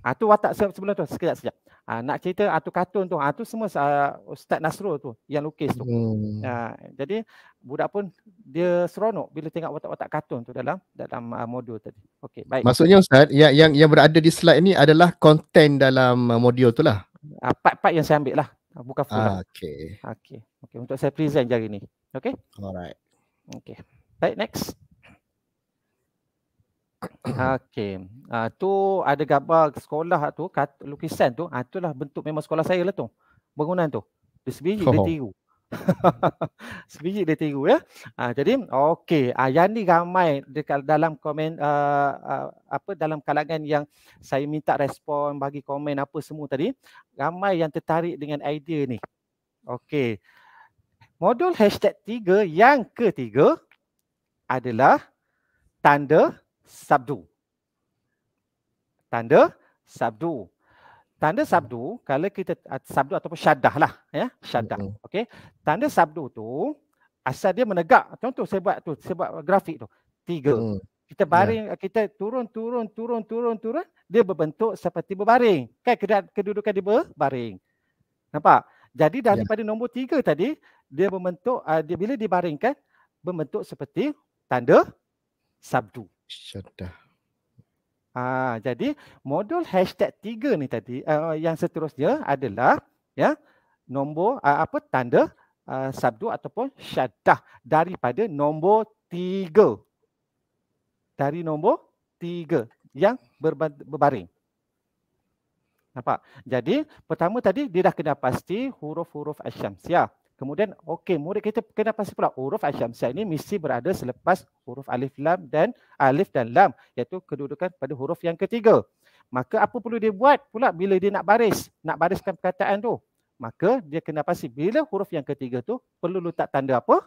Ha, tu watak sebelum tu. Sekejap, sekejap. Ha, nak cerita atu ah, kartun tu. Ha, tu semua uh, Ustaz Nasrul tu. Yang lukis tu. Hmm. Ha, jadi budak pun dia seronok bila tengok watak-watak kartun tu dalam dalam uh, modul tadi. Okay. Baik. Maksudnya Ustaz, yang, yang, yang berada di slide ni adalah konten dalam uh, modul tu lah. Uh, part-part yang saya ambil lah. Ah, Bukan full lah. ah, Okay. Okay. Okay. Untuk saya present jari ni. Okay. Alright. Okay. Baik, next. Okay. Ah tu ada gambar sekolah tu, kat, lukisan tu. Uh, lah bentuk memang sekolah saya lah tu. Bangunan tu. Di sebiji, oh. dia tiru. Sebiji dia tiru ya. Ha, jadi okey, ha, yang ni ramai dekat dalam komen uh, uh, apa dalam kalangan yang saya minta respon bagi komen apa semua tadi, ramai yang tertarik dengan idea ni. Okey. Modul hashtag tiga yang ketiga adalah tanda sabdu. Tanda sabdu tanda hmm. sabdu kalau kita ah, sabdu ataupun syadah lah ya syadah hmm. okay. tanda sabdu tu asal dia menegak contoh saya buat tu saya buat grafik tu tiga hmm. kita ya. baring yeah. kita turun turun turun turun turun dia berbentuk seperti berbaring kan kedudukan dia berbaring nampak jadi ya. daripada yeah. nombor tiga tadi dia membentuk uh, ah, dia bila dibaringkan membentuk seperti tanda sabdu syadah Ah, jadi modul hashtag tiga ni tadi uh, yang seterusnya adalah ya nombor uh, apa tanda uh, sabdu ataupun syaddah daripada nombor tiga dari nombor tiga yang berbaring. Nampak? Jadi pertama tadi dia dah kena pasti huruf-huruf asyamsiah. Kemudian okey murid kita kena pasti pula huruf asyamsiah ini mesti berada selepas huruf alif lam dan alif dan lam iaitu kedudukan pada huruf yang ketiga. Maka apa perlu dia buat pula bila dia nak baris, nak bariskan perkataan tu? Maka dia kena pasti bila huruf yang ketiga tu perlu letak tanda apa?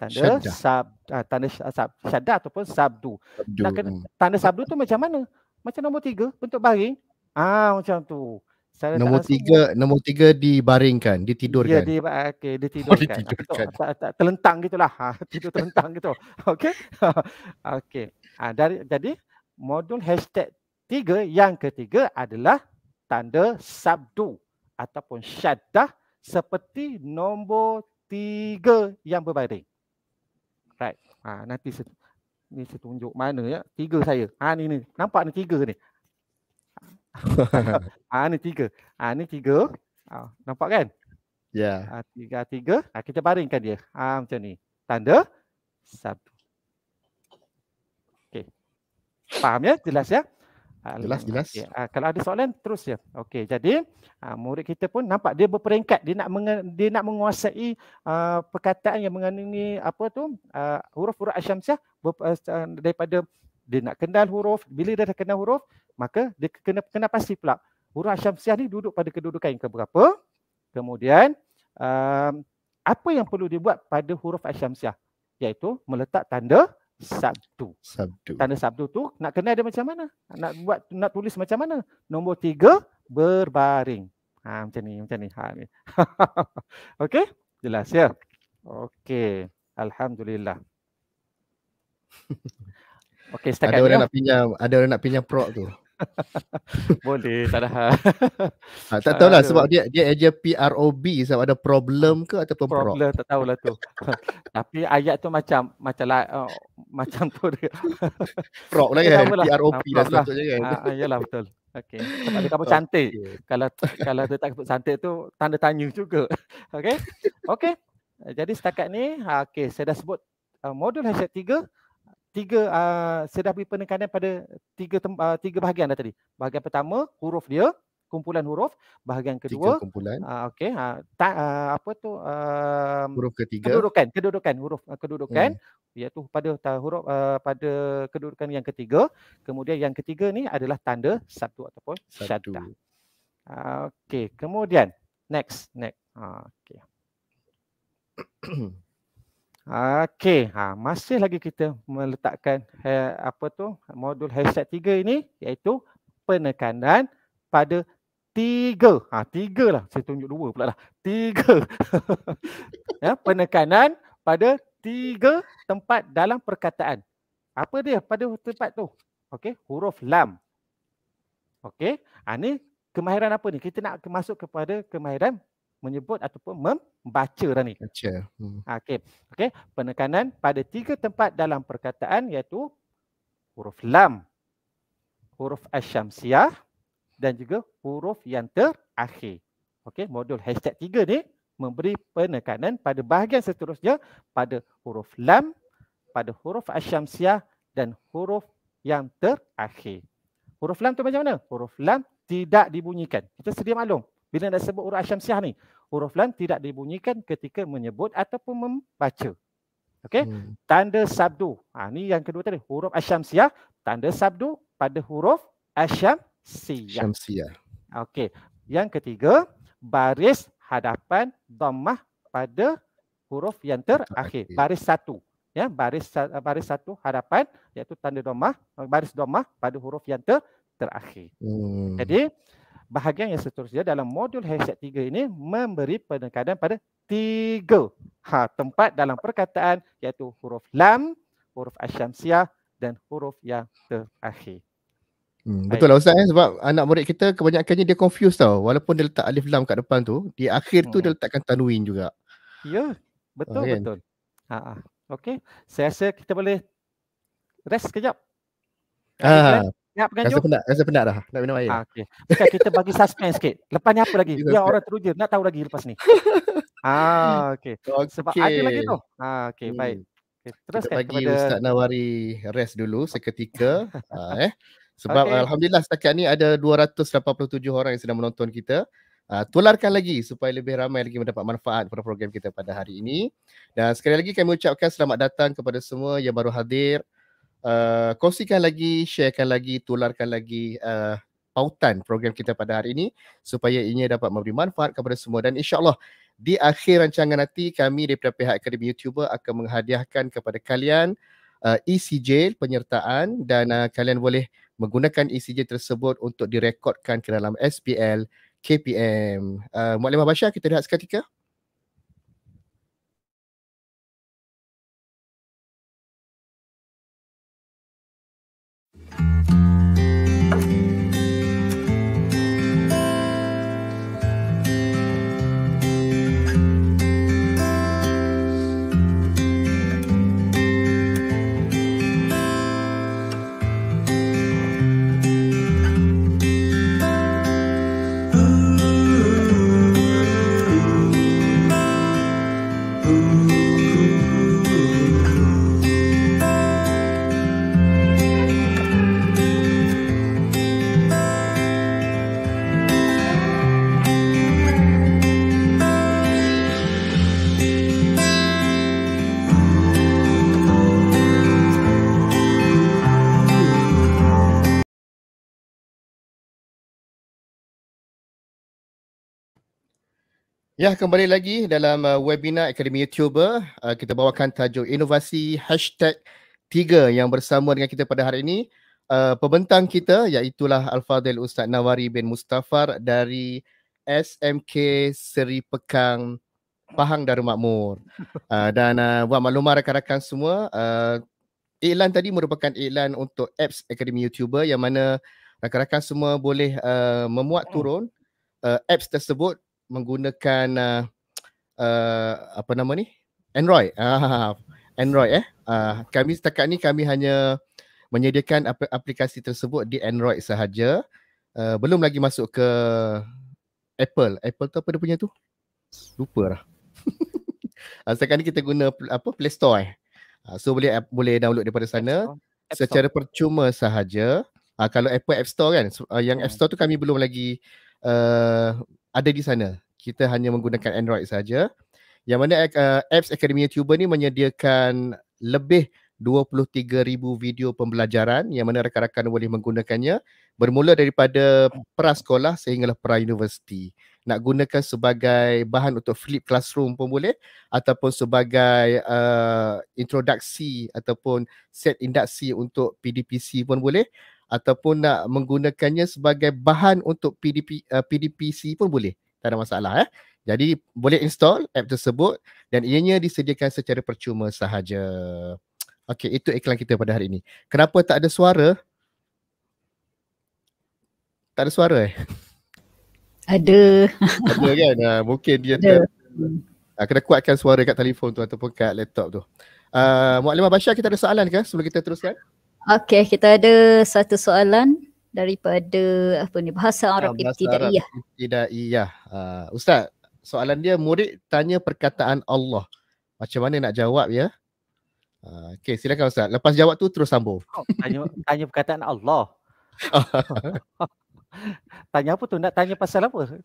Tanda syadda. sab ah, tanda sab, syadda ataupun sabdu. sabdu. Nah, kena, hmm. tanda sabdu tu macam mana? Macam nombor tiga, bentuk baring. Ah macam tu. Saya nombor tak tiga, nombor tiga dibaringkan, ya, ditidurkan. Ya, di, okay, ditidurkan. Oh, ah, ditidurkan. terlentang gitulah. Ha, tidur terlentang gitu. Okey. Okey. Ha, dari jadi modul hashtag tiga yang ketiga adalah tanda sabdu ataupun syaddah seperti nombor tiga yang berbaring. Right. Ha, nanti saya, ni saya tunjuk mana ya. Tiga saya. Ha, ni ni. Nampak ni tiga ni ah ni tiga. Ah ni tiga. Ah nampak kan? Ya. Yeah. Ha, tiga tiga. Ah kita baringkan dia. Ah ha, macam ni. Tanda satu. Okey. Faham ya? Jelas ya? Ah, jelas, jelas. Okay. Ha, ah, kalau ada soalan terus ya. Okey, jadi ha, murid kita pun nampak dia berperingkat dia nak dia nak menguasai uh, perkataan yang mengandungi apa tu uh, huruf-huruf asyamsiah ber- daripada dia nak kenal huruf bila dia dah kenal huruf maka dia kena kena pasti pula huruf syamsiah ni duduk pada kedudukan yang keberapa kemudian um, apa yang perlu dibuat pada huruf syamsiah iaitu meletak tanda sabtu sabtu tanda sabtu tu nak kenal dia macam mana nak buat nak tulis macam mana nombor tiga berbaring ha macam ni macam ni ha ni okey jelas ya okey alhamdulillah Okey setakat ada orang ni. Ya? nak pinjam ada orang nak pinjam prop tu. Boleh tak ada ha, Tak tahulah sebab dia dia aja PROB sebab ada problem ke ataupun problem prop. tak tahulah tu. Tapi ayat tu macam macam lah, uh, macam tu dia. prop lah ya, kan PROB ha, lah sepatutnya lah. lah. kan. Ha, ah betul. okay. Kalau kamu cantik. Okay. Kalau kalau dia tak cantik tu tanda tanya juga. okay. okay. Jadi setakat ni ha, okay, saya dah sebut uh, modul hashtag tiga uh, saya dah beri penekanan pada tiga uh, tiga bahagian dah tadi. Bahagian pertama huruf dia, kumpulan huruf, bahagian kedua tiga kumpulan. Uh, okey, uh, ta, uh, apa tu uh, huruf ketiga. Kedudukan, kedudukan huruf uh, kedudukan hmm. iaitu pada huruf uh, pada kedudukan yang ketiga. Kemudian yang ketiga ni adalah tanda sabtu ataupun syaddah. Uh, okey, kemudian next, next. Uh, okey. Okey, ha, masih lagi kita meletakkan ha, apa tu modul hashtag tiga ini iaitu penekanan pada tiga. Ha, tiga lah, saya tunjuk dua pula lah. Tiga. ya, penekanan pada tiga tempat dalam perkataan. Apa dia pada tempat tu? Okey, huruf lam. Okey, ha, ni kemahiran apa ni? Kita nak masuk kepada kemahiran menyebut ataupun membaca dah ni. Baca. Hmm. Ah, okey. Okey, penekanan pada tiga tempat dalam perkataan iaitu huruf lam, huruf asyamsiah dan juga huruf yang terakhir. Okey, modul hashtag tiga ni memberi penekanan pada bahagian seterusnya pada huruf lam, pada huruf asyamsiah dan huruf yang terakhir. Huruf lam tu macam mana? Huruf lam tidak dibunyikan. Kita sedia maklum. Bila anda sebut huruf syamsiah ni, huruf lam tidak dibunyikan ketika menyebut ataupun membaca. Okey, hmm. tanda sabdu. Ha ni yang kedua tadi, huruf syamsiah, tanda sabdu pada huruf syamsiah. Syamsiah. Okey, yang ketiga, baris hadapan dhammah pada huruf yang terakhir. Okay. Baris satu. Ya, baris baris satu hadapan iaitu tanda dhammah, baris dhammah pada huruf yang ter, terakhir. Hmm. Jadi, bahagian yang seterusnya dalam modul headset 3 ini memberi penekanan pada tiga ha, tempat dalam perkataan iaitu huruf lam, huruf asyamsiah dan huruf yang terakhir. Hmm, betul lah Ustaz eh? sebab anak murid kita kebanyakannya dia confuse tau walaupun dia letak alif lam kat depan tu di akhir tu hmm. dia letakkan tanwin juga. Ya betul oh, betul. Ha, ha. Okey saya rasa kita boleh rest sekejap. Ah, Ingat penganjur? Rasa penat, rasa penat dah. Nak minum air. Ah, okay. Bukan, kita bagi suspense sikit. Lepas ni apa lagi? Biar ya, orang teruja. Nak tahu lagi lepas ni. Ah, okay. okay. Sebab ada lagi tu. Ah, okay, hmm. baik. Okay. Teruskan kita bagi Ustaz Nawari rest dulu seketika. ah, eh. Sebab okay. Alhamdulillah setakat ni ada 287 orang yang sedang menonton kita. Uh, tularkan lagi supaya lebih ramai lagi mendapat manfaat pada program kita pada hari ini. Dan sekali lagi kami ucapkan selamat datang kepada semua yang baru hadir. Eh, kongsikan lagi, sharekan lagi, tularkan lagi uh, pautan program kita pada hari ini supaya ini dapat memberi manfaat kepada semua dan insyaAllah di akhir rancangan nanti kami daripada pihak Akademi YouTuber akan menghadiahkan kepada kalian uh, eh, ECJ penyertaan dan uh, kalian boleh menggunakan ECJ tersebut untuk direkodkan ke dalam SPL KPM. Uh, Muaklimah Basyar kita lihat seketika. Ya, kembali lagi dalam uh, webinar Akademi YouTuber. Uh, kita bawakan tajuk inovasi hashtag 3 yang bersama dengan kita pada hari ini. Uh, pembentang kita iaitu Al-Fadhil Ustaz Nawari bin Mustafar dari SMK Seri Pekang Pahang Darul Makmur. Uh, dan uh, buat maklumat rakan-rakan semua, uh, iklan tadi merupakan iklan untuk apps Akademi YouTuber yang mana rakan-rakan semua boleh uh, memuat hmm. turun uh, apps tersebut menggunakan uh, uh, apa nama ni? Android. Uh, Android eh. Uh, kami setakat ni kami hanya menyediakan aplikasi tersebut di Android sahaja. Uh, belum lagi masuk ke Apple. Apple tu apa dia punya tu? Lupa lah. uh, setakat ni kita guna apa Play Store eh. Uh, so boleh boleh download daripada sana secara percuma sahaja. Uh, kalau Apple App Store kan uh, yang hmm. App Store tu kami belum lagi uh, ada di sana. Kita hanya menggunakan Android saja. Yang mana uh, Apps Academy YouTuber ni menyediakan lebih 23,000 video pembelajaran yang mana rakan-rakan boleh menggunakannya bermula daripada prasekolah sehinggalah pra-universiti. Nak gunakan sebagai bahan untuk flip classroom pun boleh ataupun sebagai uh, introduksi ataupun set induksi untuk PDPC pun boleh ataupun nak menggunakannya sebagai bahan untuk PDP uh, eh, PDPC pun boleh. Tak ada masalah eh. Jadi boleh install app tersebut dan ianya disediakan secara percuma sahaja. Okey, itu iklan kita pada hari ini. Kenapa tak ada suara? Tak ada suara eh? Ada. Ada kan? Ha, mungkin dia ada. Ter- ah, kena kuatkan suara kat telefon tu ataupun kat laptop tu. Uh, ah, Muaklimah Basyar kita ada soalan ke sebelum kita teruskan? Okey, kita ada satu soalan daripada apa ni bahasa Arab ah, ibtidaiyah. Ibtidaiyah. Uh, ustaz, soalan dia murid tanya perkataan Allah. Macam mana nak jawab ya? Uh, Okey, silakan ustaz. Lepas jawab tu terus sambung. Oh, tanya tanya perkataan Allah. tanya apa tu? Nak tanya pasal apa?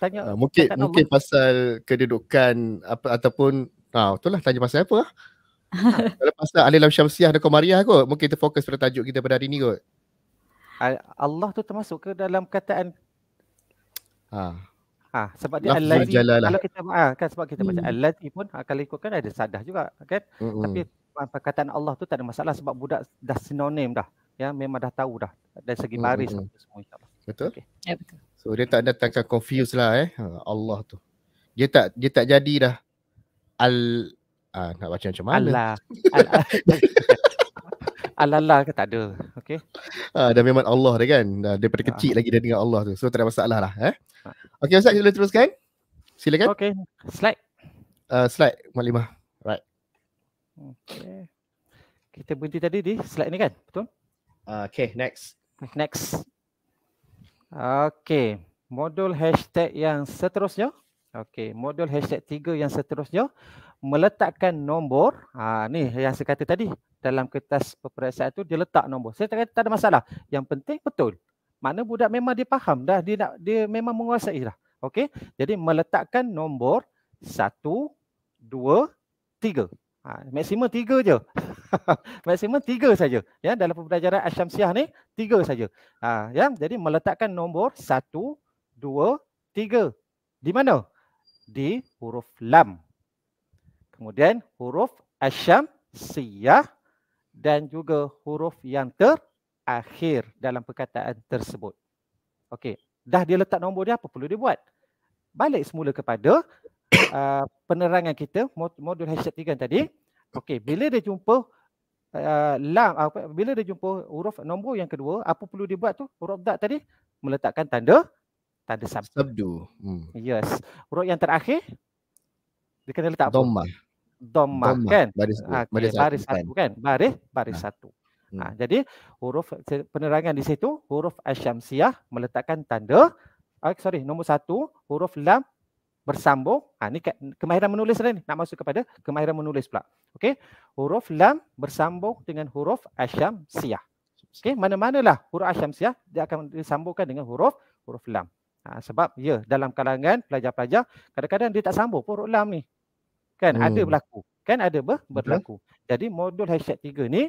Tanya uh, mungkin mungkin Allah. pasal kedudukan apa ataupun ah uh, betul tanya pasal apa? Kalau pasal Alilam Syamsiah dan Qomariah kot Mungkin kita fokus pada tajuk kita pada hari ni kot Allah tu termasuk ke dalam kataan ha. Ha, sebab dia Allah lah. kalau kita ha, kan sebab kita baca hmm. Allah pun ha, kalau ikutkan ada sadah juga kan hmm. tapi ha, perkataan Allah tu tak ada masalah sebab budak dah sinonim dah ya memang dah tahu dah dari segi hmm, baris hmm, hmm. semua insyaallah betul okay. ya betul so dia tak datangkan confuse lah eh ha, Allah tu dia tak dia tak jadi dah al uh, nak baca macam mana. Allah. Allah lah ke tak ada. Okay. Uh, ah, dan memang Allah dia kan. Uh, daripada ah. kecil lagi dia dengar Allah tu. So tak ada masalah lah. Eh? Okay Ustaz, kita teruskan. Silakan. Okay. Slide. Uh, slide, Mak Right. Okay. Kita berhenti tadi di slide ni kan? Betul? Uh, okay, next. Next. Okay. Modul hashtag yang seterusnya. Okay. Modul hashtag tiga yang seterusnya meletakkan nombor ha, ni yang saya kata tadi dalam kertas peperiksaan tu dia letak nombor saya tak kata tak ada masalah yang penting betul makna budak memang dia faham dah dia nak dia memang menguasai dah okey jadi meletakkan nombor satu, dua, tiga. ha, maksimum tiga je maksimum tiga saja ya dalam pembelajaran asyamsiah ni tiga saja ha, ya jadi meletakkan nombor satu, dua, tiga. di mana di huruf lam kemudian huruf siyah dan juga huruf yang terakhir dalam perkataan tersebut. Okey, dah dia letak nombor dia apa perlu dia buat? Balik semula kepada uh, penerangan kita modul hashtag tiga tadi. Okey, bila dia jumpa uh, lam uh, apa bila dia jumpa huruf nombor yang kedua, apa perlu dia buat tu? Huruf dak tadi meletakkan tanda tanda sabdu. Hmm. Yes. Huruf yang terakhir dia kena letak apa? domah, kan baris, okay, baris, baris satu, satu kan, kan? baris baris ha. satu ha, hmm. jadi huruf penerangan di situ huruf asyamsiah meletakkan tanda uh, sorry nombor satu huruf lam bersambung ha, ni kemahiran menulis lah ni nak masuk kepada kemahiran menulis pula Okay huruf lam bersambung dengan huruf asyamsiah Okay mana-manalah huruf asyamsiah dia akan disambungkan dengan huruf huruf lam Ha, sebab ya dalam kalangan pelajar-pelajar kadang-kadang dia tak sambung huruf lam ni kan hmm. ada berlaku kan ada ber, berlaku Betul. jadi modul hashtag 3 ni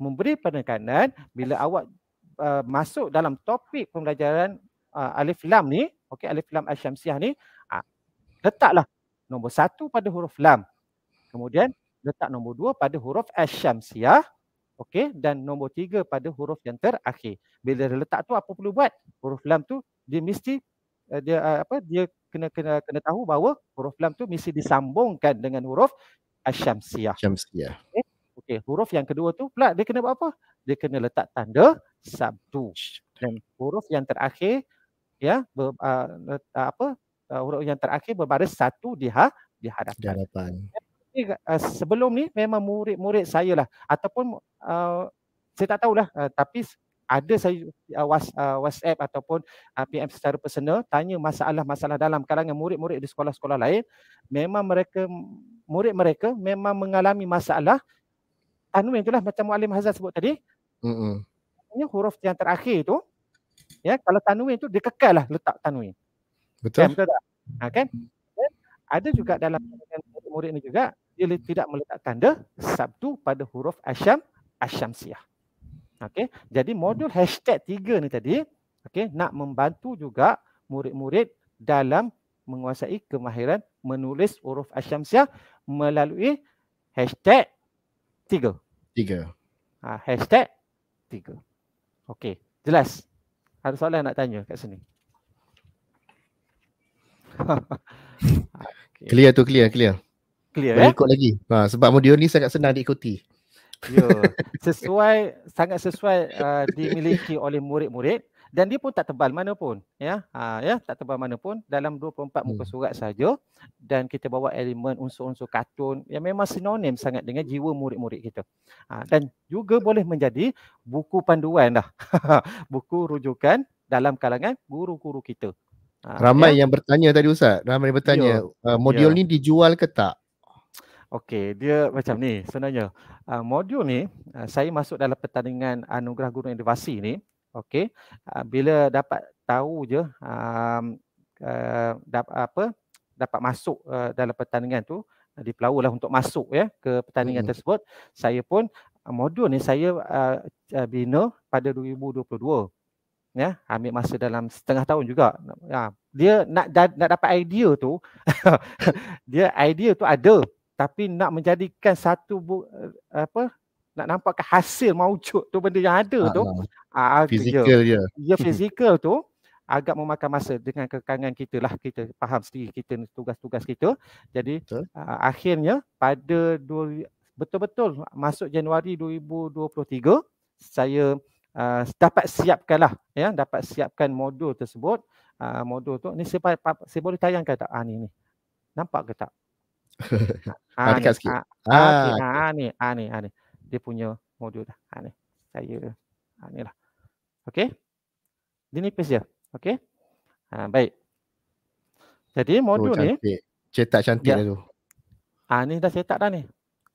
memberi penekanan bila awak uh, masuk dalam topik pembelajaran uh, alif lam ni okey alif lam asyamsiah ni uh, letaklah nombor satu pada huruf lam kemudian letak nombor dua pada huruf asyamsiah okey dan nombor tiga pada huruf yang terakhir bila dia letak tu apa perlu buat huruf lam tu dia mesti uh, dia uh, apa dia kena kena kena tahu bahawa huruf lam tu mesti disambungkan dengan huruf asyamsiah. Asyamsiah. Okey. Okay. Huruf yang kedua tu pula dia kena buat apa? Dia kena letak tanda sabtu. Dan huruf yang terakhir ya ber, uh, apa? Uh, huruf yang terakhir berbaris satu di ha di hadapan. Di hadapan. Ini, uh, sebelum ni memang murid-murid saya lah ataupun uh, saya tak tahulah uh, tapi ada saya uh, uh, WhatsApp ataupun uh, PM secara personal tanya masalah-masalah dalam kalangan murid-murid di sekolah-sekolah lain memang mereka murid mereka memang mengalami masalah anu itulah macam Muallim Hazan sebut tadi hmm huruf yang terakhir itu ya kalau tanwin itu dikekal lah letak tanwin betul ya, betul tak ha, kan ya, ada juga dalam murid-murid ni juga dia tidak meletak tanda sabtu pada huruf asyam asyamsiah Okey, jadi modul hashtag tiga ni tadi, okey, nak membantu juga murid-murid dalam menguasai kemahiran menulis huruf asyamsiah melalui hashtag tiga. Tiga. Ah ha, hashtag tiga. Okey, jelas. Ada soalan nak tanya kat sini. okay. Clear tu clear, clear. Clear. Eh? Ikut lagi. Ha, sebab modul ni sangat senang diikuti. Ya, sesuai sangat sesuai uh, dimiliki oleh murid-murid dan dia pun tak tebal mana pun, ya. Uh, ya, tak tebal mana pun dalam 24 hmm. muka surat saja dan kita bawa elemen unsur-unsur kartun yang memang sinonim sangat dengan jiwa murid-murid kita. Uh, dan juga boleh menjadi buku panduan dah. buku rujukan dalam kalangan guru-guru kita. Ha, ramai ya. yang bertanya tadi Ustaz, ramai yang bertanya ya. uh, modul ya. ni dijual ke tak? Okey, dia macam ni sebenarnya. Uh, modul ni uh, saya masuk dalam pertandingan anugerah guru inovasi ni. Okey. Uh, bila dapat tahu je uh, uh, dap, apa dapat masuk uh, dalam pertandingan tu di lah untuk masuk ya ke pertandingan hmm. tersebut. Saya pun modul ni saya uh, bina pada 2022. Ya, ambil masa dalam setengah tahun juga. Ya, dia nak nak dapat idea tu dia idea tu ada tapi nak menjadikan satu bu, eh, apa nak nampakkan hasil maujud tu benda yang ada ha, tu ha, ha, physical dia ya dia physical tu agak memakan masa dengan kekangan kita lah kita faham sendiri kita tugas-tugas kita jadi ha, akhirnya pada betul-betul masuk Januari 2023 saya uh, dapat siapkan lah ya dapat siapkan modul tersebut uh, modul tu ni saya, saya boleh tayangkan tak ah, ni ni nampak ke tak ha, ha, dekat ni, sikit. Ha, ah, ah, ha, ah, ha, ni, ha, ni, ha, ni. Dia punya modul dah. Ha, ni. Saya, ha, ni lah. Okay. Dia nipis dia. Okay. Ha, baik. Jadi modul oh, ni. Cetak cantik ya. tu. Ha, ni dah cetak dah ni.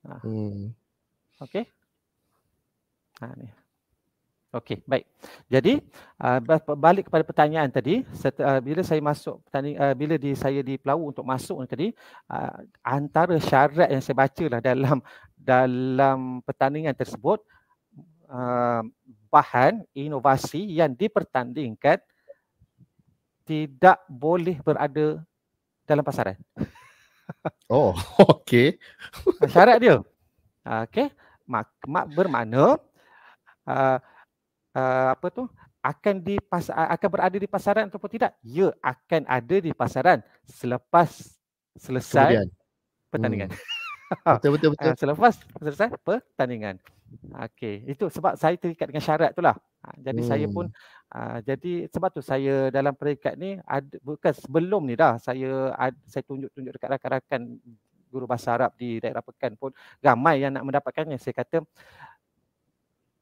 Ha. Hmm. Okay. Ha, ni. Okey, baik. Jadi uh, balik kepada pertanyaan tadi, set, uh, bila saya masuk pertanding uh, ah, bila di saya di Pulau untuk masuk tadi, uh, antara syarat yang saya baca lah dalam dalam pertandingan tersebut uh, bahan inovasi yang dipertandingkan tidak boleh berada dalam pasaran. Oh, okey. Syarat dia. Okey. Mak, mak bermakna uh, Eh, apa tu akan di akan berada di pasaran ataupun tidak? Ya, akan ada di pasaran selepas selesai Kemudian. pertandingan. Hmm. Betul betul betul. Eh, selepas selesai pertandingan. Okey, itu sebab saya terikat dengan syarat itulah. Ha, jadi hmm. saya pun uh, jadi sebab tu saya dalam perikat ni ad, bukan sebelum ni dah saya ad, saya tunjuk-tunjuk dekat rakan-rakan guru bahasa Arab di daerah Pekan pun ramai yang nak mendapatkannya. Saya kata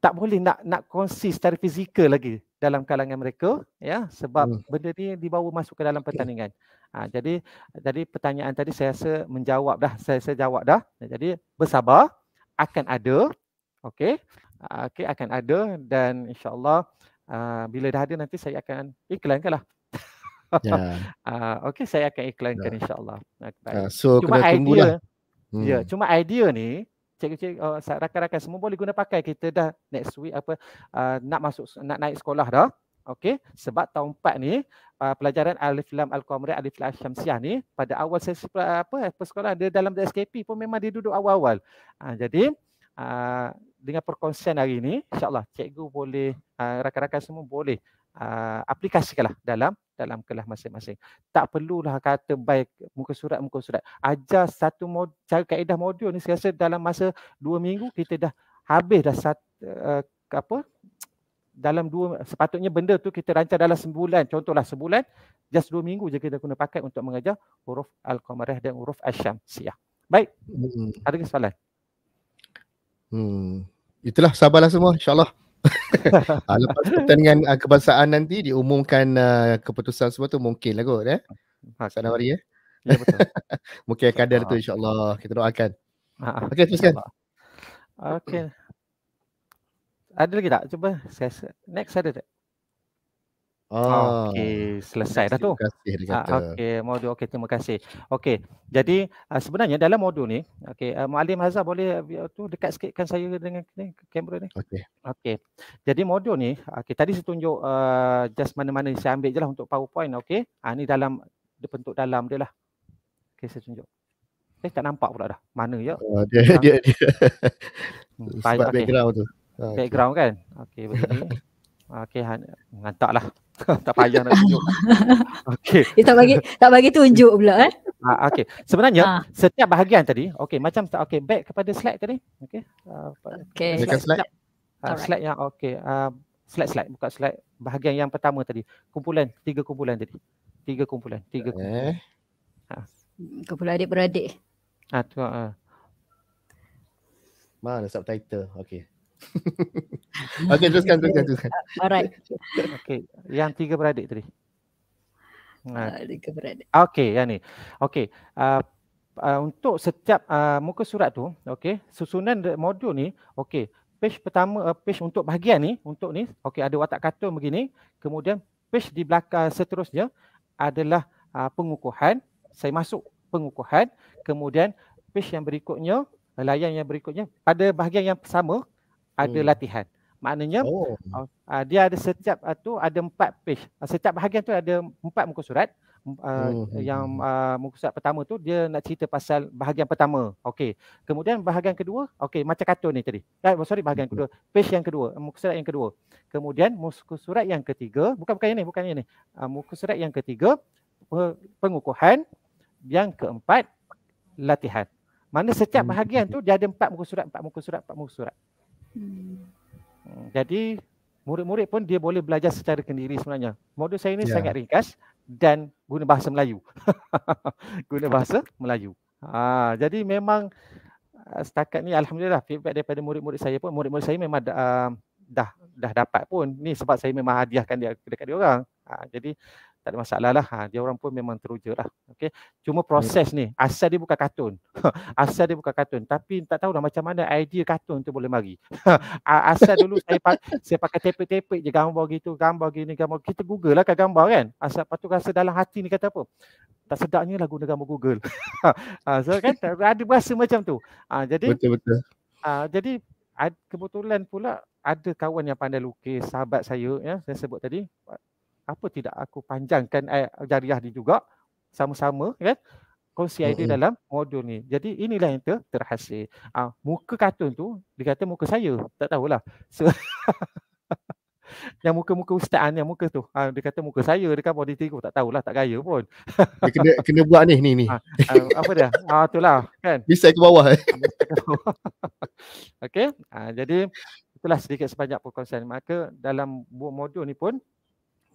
tak boleh nak nak konsis secara fizikal lagi dalam kalangan mereka ya sebab hmm. benda ni dibawa masuk ke dalam ya. pertandingan. Ha, jadi jadi pertanyaan tadi saya rasa menjawab dah saya saya jawab dah. Jadi bersabar akan ada okey okey akan ada dan insyaallah uh, bila dah ada nanti saya akan iklankanlah. Ya. Yeah. uh, okey saya akan iklankan yeah. insyaallah. Uh, so cuma kena idea. Ya, hmm. Ya, cuma idea ni cikgu-cikgu uh, oh, rakan-rakan semua boleh guna pakai kita dah next week apa ah, nak masuk nak naik sekolah dah okey sebab tahun 4 ni ah, pelajaran alif lam al-qamariyah alif lam syamsiah ni pada awal sesi uh, apa sekolah dia dalam SKP pun memang dia duduk awal-awal ah, jadi dengan perkongsian hari ini insyaallah cikgu boleh uh, rakan-rakan semua boleh uh, aplikasikanlah dalam dalam kelas masing-masing. Tak perlulah kata baik muka surat muka surat. Ajar satu mod, cara kaedah modul ni saya rasa dalam masa dua minggu kita dah habis dah satu uh, eh, apa dalam dua sepatutnya benda tu kita rancang dalam sebulan contohlah sebulan just dua minggu je kita guna pakai untuk mengajar huruf al-qamariyah dan huruf asy-syamsiah. Baik. Hmm. Ada ke soalan? Hmm. Itulah sabarlah semua insya-Allah. Ah, lepas pertandingan uh, kebangsaan nanti diumumkan uh, keputusan semua tu mungkin lah kot eh. Ha, Sana hari eh. Ya, mungkin akan ada ha. tu insyaAllah. Kita doakan. Ha. ha. Okey, teruskan. Okey. Ada lagi tak? Cuba. Next ada tak? Oh, okey, ah. selesai dah tu. Ah, terima kasih dia kata. Okey, modul okay terima kasih. Okay Jadi uh, sebenarnya dalam modul ni, Okay uh, Muallim Hazar boleh uh, tu dekat sikitkan saya dengan ni, kamera ni. Okay okay Jadi modul ni, Okay tadi saya tunjuk uh, just mana-mana saya ambil jelah untuk PowerPoint, Okay. Ah ni dalam bentuk dalam dia lah. Okey, saya tunjuk. Eh tak nampak pula dah. Mana ya? Oh, dia, dia dia dia. Hmm, Sebab okay. background tu. Okay. Background kan? Okay. Okay hantar lah. tak payah nak tunjuk. okey. Eh, tak bagi tak bagi tunjuk pula eh. Ha uh, okey. Sebenarnya uh. setiap bahagian tadi, okey macam okey back kepada slide tadi. Okey. Ah, okey. Dekat slide. Uh, slide yang okey. Uh, slide slide buka slide bahagian yang pertama tadi. Kumpulan tiga kumpulan tadi. Tiga kumpulan, tiga. Eh. Ha. Kumpulan adik beradik. Ah uh, tu ah. Uh. Mana subtitle? Okey. okay, teruskan, teruskan, teruskan. Alright. Okay, yang tiga beradik tadi. Tiga beradik. Okay, yang ni. Okay, uh, uh, untuk setiap uh, muka surat tu, okay, susunan modul ni, okay, page pertama, uh, page untuk bahagian ni, untuk ni, okay, ada watak kartun begini, kemudian page di belakang seterusnya adalah uh, pengukuhan, saya masuk pengukuhan, kemudian page yang berikutnya, layan yang berikutnya, pada bahagian yang sama, ada hmm. latihan. Maknanya oh. Uh, uh, dia ada setiap uh, tu ada empat page. Uh, setiap bahagian tu ada empat muka surat. Uh, oh. Yang hmm, uh, muka surat pertama tu dia nak cerita pasal bahagian pertama. Okey. Kemudian bahagian kedua, okey macam kartun ni tadi. Eh, oh, sorry bahagian kedua, page yang kedua, uh, muka surat yang kedua. Kemudian muka surat yang ketiga, bukan bukan ini, bukan ini. Uh, muka surat yang ketiga pengukuhan yang keempat latihan. Mana setiap bahagian tu dia ada empat muka surat, empat muka surat, empat muka surat. Hmm. Jadi murid-murid pun dia boleh belajar secara sendiri sebenarnya. Modul saya ini yeah. sangat ringkas dan guna bahasa Melayu. guna bahasa Melayu. Ha, jadi memang ah, setakat ni alhamdulillah feedback daripada murid-murid saya pun murid-murid saya memang uh, dah dah dapat pun. Ni sebab saya memang hadiahkan dia dekat dia orang. Ha, jadi tak ada masalah lah. Ha, dia orang pun memang teruja lah. Okay. Cuma proses ni, asal dia bukan kartun. asal dia bukan kartun. Tapi tak tahulah macam mana idea kartun tu boleh mari. asal dulu saya, saya pakai tepek-tepek je gambar gitu, gambar gini, gambar. Kita Google lah kan gambar kan. Asal patut tu rasa dalam hati ni kata apa. Tak sedapnya lah guna gambar Google. Ha, so kan ada rasa macam tu. Ha, jadi, Betul-betul. Ha, jadi kebetulan pula ada kawan yang pandai lukis, sahabat saya, ya, saya sebut tadi, apa tidak aku panjangkan eh, jariah dia juga sama-sama kan kongsi idea mm-hmm. dalam modul ni. Jadi inilah yang ter- terhasil. Uh, muka kartun tu Dikata kata muka saya. Tak tahulah. So, yang muka-muka ustaz ni yang muka tu. Uh, dia kata muka saya dekat body tiga. Tak tahulah tak gaya pun. dia kena, kena buat ni ni ni. Uh, uh, apa dia? Ah itulah kan. Bisa ke bawah eh. Okey. Uh, jadi itulah sedikit sebanyak perkongsian. Maka dalam modul ni pun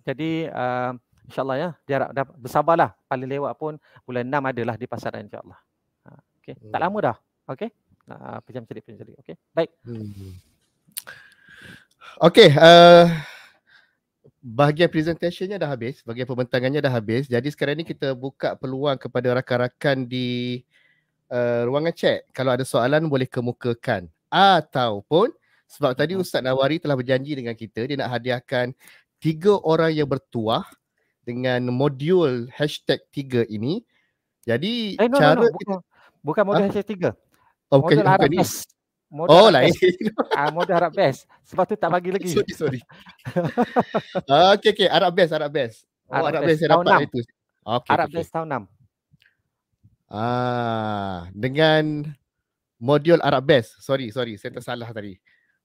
jadi uh, insyaAllah ya, jarak dah bersabarlah. Paling lewat pun bulan enam adalah di pasaran insyaAllah. Uh, ha, okay. Hmm. Tak lama dah. Okay. Uh, pejam cerit, pejam cerit. Okay. Baik. Hmm. Okay. Uh, eh, bahagian presentationnya dah habis. Bahagian pembentangannya dah habis. Jadi sekarang ni kita buka peluang kepada rakan-rakan di uh, ruangan chat. Kalau ada soalan boleh kemukakan. Ataupun sebab tadi hmm. Ustaz Nawari telah berjanji dengan kita dia nak hadiahkan tiga orang yang bertuah dengan modul hashtag tiga ini. Jadi eh, no, cara no, no, no. Bukan, bukan modul ah? hashtag tiga. Oh, bukan, modul bukan oh, harap best. Oh lain. Ah, modul harap best. Sebab tu tak bagi lagi. Sorry, sorry. Ah, okay, okay. Harap best, harap best. Oh, harap, harap best, saya dapat 6. itu. Okay, harap okay. best tahun enam. Ah, dengan modul Arab best. Sorry, sorry. Saya tersalah tadi.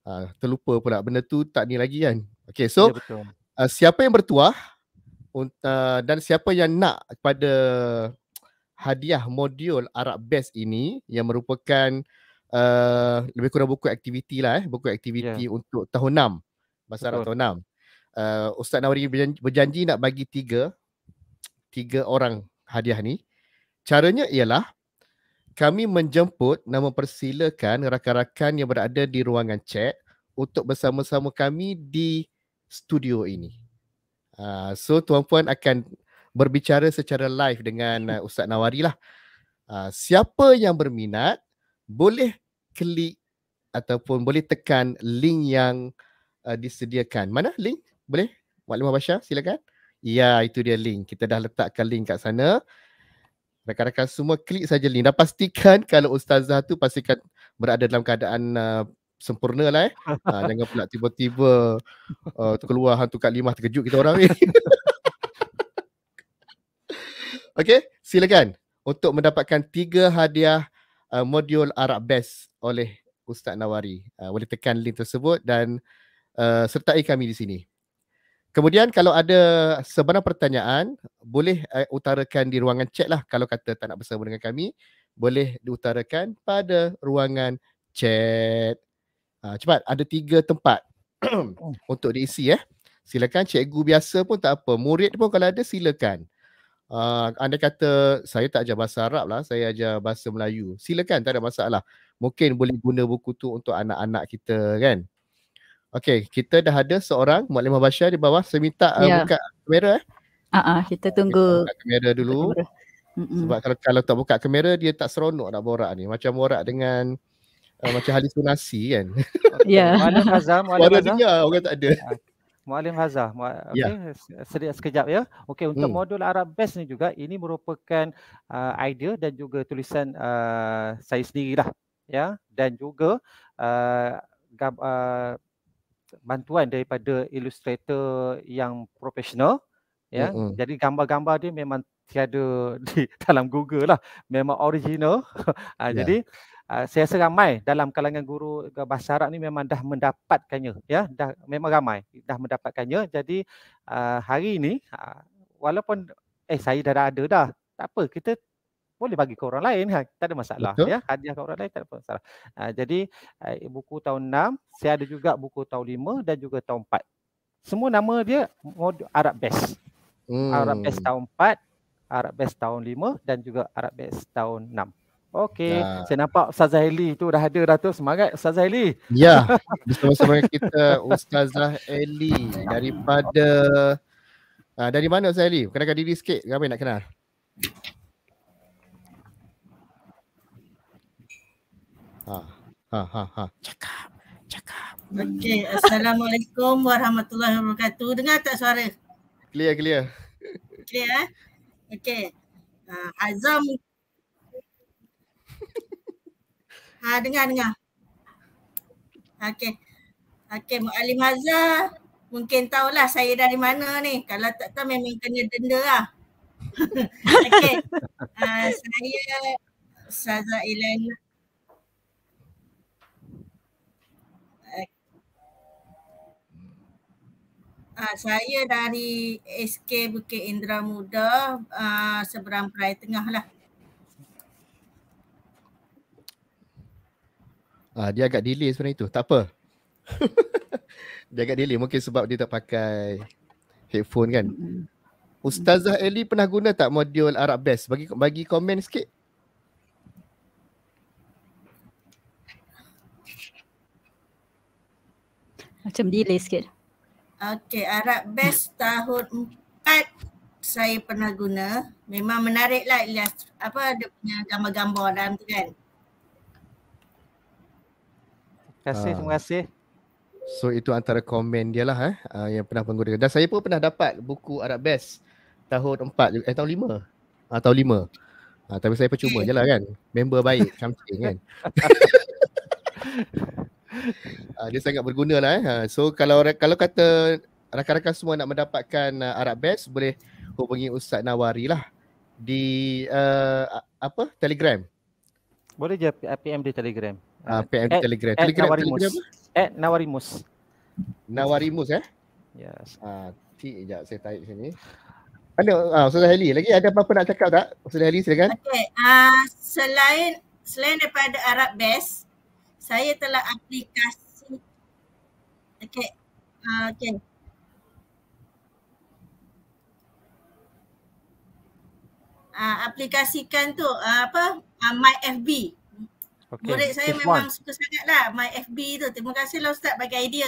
Ah, terlupa pula benda tu tak ni lagi kan. Okay, so ya, uh, siapa yang bertuah uh, dan siapa yang nak kepada hadiah modul Arab Best ini yang merupakan uh, lebih kurang buku aktiviti lah eh, buku aktiviti yeah. untuk tahun 6 masa Arab tahun 6 uh, Ustaz Nawari berjanji, berjanji nak bagi tiga tiga orang hadiah ni caranya ialah kami menjemput dan mempersilakan rakan-rakan yang berada di ruangan chat untuk bersama-sama kami di studio ini. Uh, so tuan-puan akan berbicara secara live dengan hmm. uh, Ustaz Nawari lah. Uh, siapa yang berminat boleh klik ataupun boleh tekan link yang uh, disediakan. Mana link? Boleh? Maklumah Basya silakan. Ya itu dia link. Kita dah letakkan link kat sana. Rekan-rekan semua klik saja link. Dan pastikan kalau Ustazah tu pastikan berada dalam keadaan uh, sempurna lah eh. Ha, jangan pula tiba-tiba uh, keluar hantu kat limah terkejut kita orang ni. okay, silakan untuk mendapatkan tiga hadiah uh, modul Arab Best oleh Ustaz Nawari. Uh, boleh tekan link tersebut dan uh, sertai kami di sini. Kemudian kalau ada sebarang pertanyaan, boleh uh, utarakan di ruangan chat lah kalau kata tak nak bersama dengan kami. Boleh diutarakan pada ruangan chat. Ah, cepat ada tiga tempat hmm. untuk diisi eh. Silakan cikgu biasa pun tak apa. Murid pun kalau ada silakan. Uh, ah, anda kata saya tak ajar bahasa Arab lah, saya ajar bahasa Melayu. Silakan tak ada masalah. Mungkin boleh guna buku tu untuk anak-anak kita kan. Okay, kita dah ada seorang Muallimah Bashar di bawah. Saya minta uh, buka kamera eh. Ah, uh-uh, kita tunggu. Kita buka kamera dulu. Kamera. Sebab kalau, kalau tak buka kamera dia tak seronok nak borak ni. Macam borak dengan uh, macam halusinasi kan. Ya. Mualim Hazah, Mualim Hazah. Suara dengar orang tak ada. Ah, Mualim Hazah, okay. yeah. Sedi- sekejap ya. Okey untuk hmm. modul Arab Best ni juga, ini merupakan uh, idea dan juga tulisan uh, saya sendirilah. Ya, dan juga uh, uh, bantuan daripada illustrator yang profesional ya mm-hmm. jadi gambar-gambar dia memang tiada di dalam Google lah memang original yeah. Ya. jadi Ah, saya rasa ramai dalam kalangan guru eh, bahasa Arab ni memang dah mendapatkannya ya dah memang ramai dah mendapatkannya jadi uh, hari ini uh, ah, walaupun eh saya dah, ada dah tak apa kita boleh bagi ke orang lain ha, tak ada masalah Betul. ya hadiah ke orang lain tak ada masalah uh, jadi uh, buku tahun 6 saya ada juga buku tahun 5 dan juga tahun 4 semua nama dia Arab Best hmm. Arab Best tahun 4 Arab Best tahun 5 dan juga Arab Best tahun 6 Okey, ya. saya nampak Ustaz Zahili tu dah ada dah tu semangat Ustaz Zahili. Ya, bersama-sama kita Ustazah Eli daripada uh, dari mana Ustaz Eli? Kenalkan diri sikit, ramai nak kenal. Ha, ha, ha, ha. Cakap, cakap. Okey, Assalamualaikum warahmatullahi wabarakatuh. Dengar tak suara? Clear, clear. Clear, eh? Okey. Uh, ah, Azam ha, dengar, dengar. Okey. Okey, Mak Alim Hazar. Mungkin tahulah saya dari mana ni. Kalau tak tahu memang kena denda lah. Okey. Uh, saya Saza Elena. Eh. Ha, uh, saya dari SK Bukit Indra Muda uh, seberang Perai Tengah lah. Ah, dia agak delay sebenarnya itu. Tak apa. dia agak delay mungkin sebab dia tak pakai headphone kan. Mm-hmm. Ustazah Eli pernah guna tak modul Arab Best? Bagi bagi komen sikit. Macam delay sikit. Okay, Arab Best tahun 4 saya pernah guna. Memang menarik lah Ilyas. Apa ada punya gambar-gambar dalam tu kan kasih, uh, terima kasih. So itu antara komen dia lah eh, uh, yang pernah menggunakan. Dan saya pun pernah dapat buku Arab Best tahun 4, eh tahun 5. Uh, ah, tahun 5. Uh, tapi saya percuma je lah kan. Member baik, camping kan. uh, dia sangat berguna lah eh. Uh, so kalau kalau kata rakan-rakan semua nak mendapatkan uh, Arab Best, boleh hubungi Ustaz Nawari lah di uh, apa Telegram. Boleh je PM di Telegram uh, PM at, Telegram. At eh, Telegram Nawarimus. Telegram apa? At eh, Nawarimus. Nawarimus eh? Yes. Ah, uh, T saya taip sini. Ada ah, Ustaz Ali lagi ada apa-apa nak cakap tak? Ustaz Ali silakan. Okey, uh, selain selain daripada Arab Best, saya telah aplikasi Okey. Ah, okay. Uh, ah, aplikasikan tu uh, apa uh, my fb Okay. Murid saya Just memang one. suka sangatlah my FB tu. Terima kasih lah Ustaz bagi idea.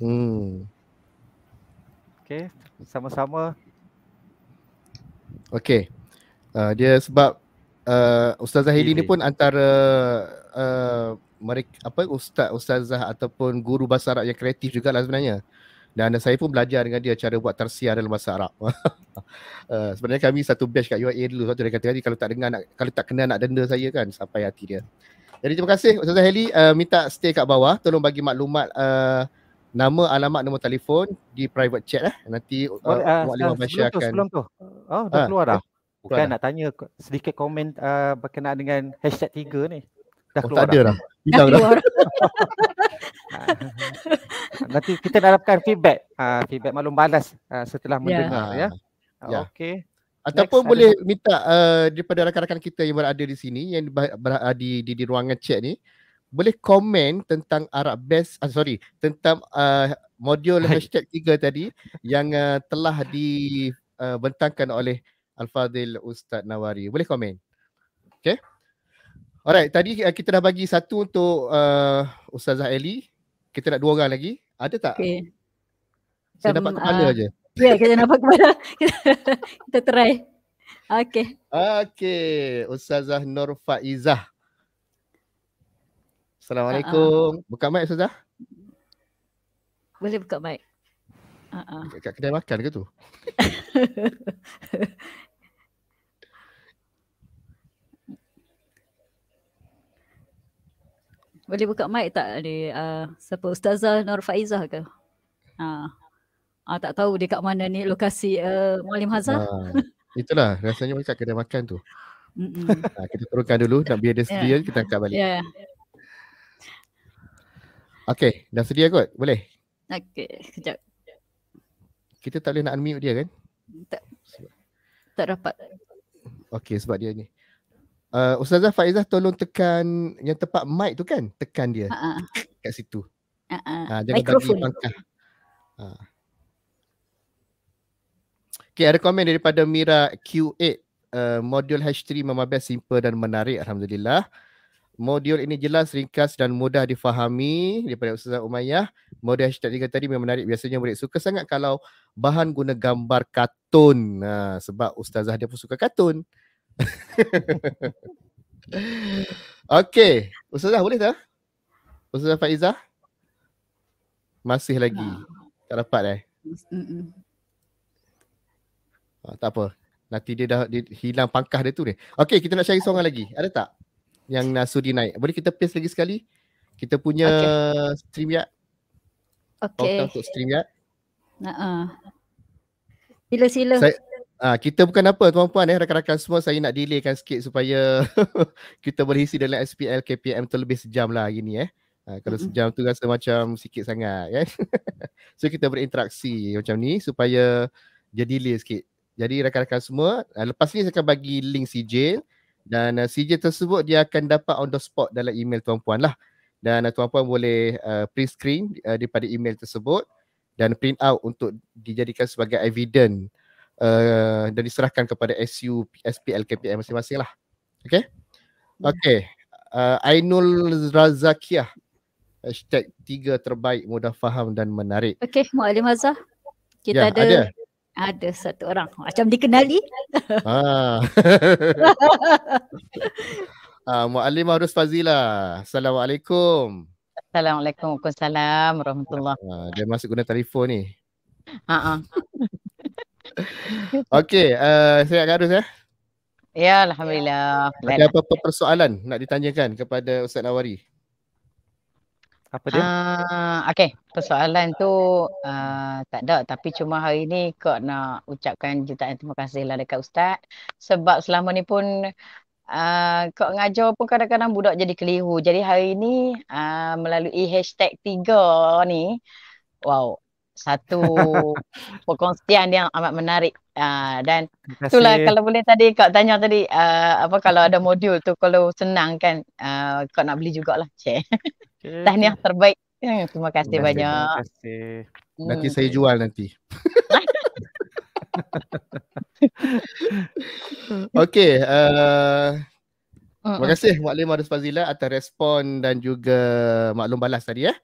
Hmm. Okay, sama-sama. Okay. Uh, dia sebab uh, Ustaz Zahidi ni pun antara uh, mereka apa ustaz ustazah ataupun guru bahasa Arab yang kreatif jugalah sebenarnya. Uh, dan saya pun belajar dengan dia cara buat tersiar dalam bahasa Arab. uh, sebenarnya kami satu batch kat UIA dulu waktu dia kata tadi kalau tak dengar nak kalau tak kena nak denda saya kan sampai hati dia. Jadi terima kasih Ustaz Heli uh, minta stay kat bawah tolong bagi maklumat uh, nama alamat nombor telefon di private chat eh nanti uh, uh, oh, uh, Mak sebelum, akan... sebelum tu oh dah ha, keluar dah. Eh, Bukan keluar nak tanya sedikit komen uh, berkenaan dengan hashtag 3 ni. Dah oh, keluar tak dah. Ada dah. Hidang dah. dah. Ah. nanti kita harapkan feedback ha, feedback maklum balas ha, setelah ya. mendengar yeah. ya. Yeah. Ya. Okey. Ataupun Next, boleh ada... minta uh, daripada rakan-rakan kita yang berada di sini yang berada di di, di ruangan chat ni boleh komen tentang Arab Best uh, sorry tentang uh, modul hashtag 3 tadi yang uh, telah dibentangkan eh, uh, oleh Al-Fadhil Ustaz Nawari. Boleh komen. Okay. Alright, tadi kita dah bagi satu untuk uh, Ustazah Ellie, kita nak dua orang lagi. Ada tak? Okay. Saya um, dapat kepala uh, je. Ya, yeah, kita dapat kepala. kita try. Okay. Okay. Ustazah Nur Faizah. Assalamualaikum. Uh-uh. Buka mic Ustazah. Boleh buka mic. Uh-uh. Ah, Kat kedai makan ke tu? Boleh buka mic tak ni uh, siapa Ustazah Nur Faizah ke? Ha. Uh, uh, tak tahu dekat mana ni lokasi uh, Mualim Hazar. Uh, ha, itulah rasanya macam kedai makan tu. Mm-mm. Ha, kita turunkan dulu nak biar dia sedia yeah. kita angkat balik. Yeah. Okay, dah sedia kot? Boleh? Okay, kejap. Kita tak boleh nak unmute dia kan? Tak. Tak dapat. Okay, sebab dia ni uh, Ustazah Faizah tolong tekan yang tepat mic tu kan tekan dia uh-uh. kat situ uh-uh. uh, jangan bagi pangkah uh. Okay, ada komen daripada Mira Q8 uh, modul H3 memang best simple dan menarik Alhamdulillah Modul ini jelas, ringkas dan mudah difahami daripada Ustazah Umayyah. Modul hashtag tiga tadi memang menarik. Biasanya murid suka sangat kalau bahan guna gambar kartun. Nah, sebab Ustazah dia pun suka kartun. okay. Ustazah boleh tak? Ustazah Faizah? Masih lagi. Nah. Tak dapat eh? Ah, tak apa. Nanti dia dah dia hilang pangkah dia tu ni. Okay kita nak cari seorang lagi. Ada tak? Yang Nasudi naik. Boleh kita paste lagi sekali? Kita punya okay. stream ya. Okay. Oh, untuk stream ya. Uh-uh. Sila sila. Saya, Ah kita bukan apa tuan-puan eh rakan-rakan semua saya nak delaykan sikit supaya kita boleh isi dalam SPL KPM tu lebih sejam lah hari ni eh. Uh, kalau sejam tu rasa macam sikit sangat kan. Eh? so kita berinteraksi macam ni supaya dia delay sikit. Jadi rakan-rakan semua ah, lepas ni saya akan bagi link CJ dan uh, ah, sijil tersebut dia akan dapat on the spot dalam email tuan-puan lah. Dan uh, tuan-puan boleh uh, print screen uh, daripada email tersebut dan print out untuk dijadikan sebagai evidence uh, dan diserahkan kepada SU, SPL, KPM masing-masing lah. Okay? Ya. Okay. Uh, eh, Ainul Razakiah. Hashtag tiga terbaik, mudah faham dan menarik. Okay, Mu'alim Hazah. Kita ya, ada, ada. Ada satu orang. Macam dikenali. Ah. ah, Mu'alim Harus Fazila. Assalamualaikum. Assalamualaikum. Waalaikumsalam. Warahmatullahi ah, Dia masuk guna telefon ni. Ha Okey, uh, eh, saya agak harus ya. Ya, Alhamdulillah. Ada apa-apa persoalan nak ditanyakan kepada Ustaz Nawari? Apa dia? Uh, Okey, persoalan tu uh, tak ada. Tapi cuma hari ni kau nak ucapkan jutaan terima kasih lah dekat Ustaz. Sebab selama ni pun Uh, kau ngajar pun kadang-kadang budak jadi keliru. Jadi hari ni uh, melalui hashtag tiga ni, wow, satu perkongsian yang amat menarik uh, dan itulah kalau boleh tadi kau tanya tadi uh, apa kalau ada modul tu kalau senang kan uh, kau nak beli jugalah cik. Okay. Tahniah terbaik. Hmm, terima kasih terima banyak. Terima kasih. Hmm. Nanti saya jual nanti. okay. Uh, terima kasih maklum Lim Arus Fazila atas respon dan juga maklum balas tadi eh.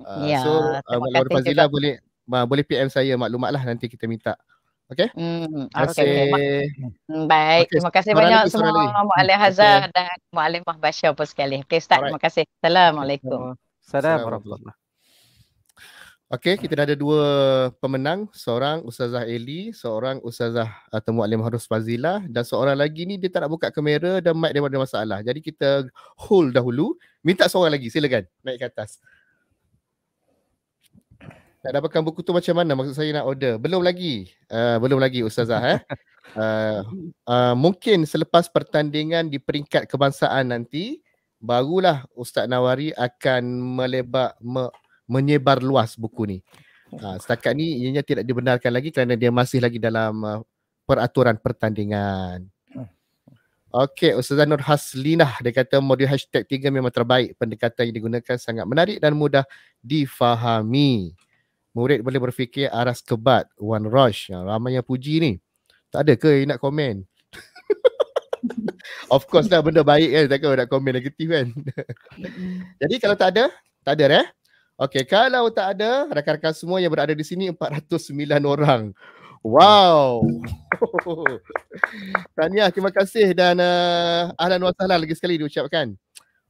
Uh, ya, so uh, Mak Arus Fazila boleh uh, boleh PM saya maklumat nanti kita minta. Okay? Hmm, terima kasih. Okay. Baik, okay. terima kasih Suara hmm, banyak semua Mu'alim Hazar okay. dan Mu'alim Mahbasya pun sekali. Okay start. Alright. terima kasih. Assalamualaikum. Assalamualaikum. Okay, kita dah ada dua pemenang. Seorang Ustazah Eli, seorang Ustazah Temu Alim Harus Fazila dan seorang lagi ni dia tak nak buka kamera dan mic dia ada masalah. Jadi kita hold dahulu. Minta seorang lagi. Silakan. Naik ke atas nak dapatkan buku tu macam mana maksud saya nak order belum lagi uh, belum lagi ustazah eh uh, uh, mungkin selepas pertandingan di peringkat kebangsaan nanti barulah ustaz nawari akan melebar me, menyebar luas buku ni uh, setakat ni ianya tidak dibenarkan lagi kerana dia masih lagi dalam uh, peraturan pertandingan Okey, Ustazah Nur Haslinah dia kata modul hashtag 3 memang terbaik. Pendekatan yang digunakan sangat menarik dan mudah difahami murid boleh berfikir aras kebat One Rush yang ramai yang puji ni. Tak ada ke yang nak komen? of course lah benda baik kan takkan nak komen negatif kan. Jadi kalau tak ada, tak ada eh. Okay, kalau tak ada rakan-rakan semua yang berada di sini 409 orang. Wow. Tahniah, terima kasih dan uh, ahlan wa lagi sekali diucapkan.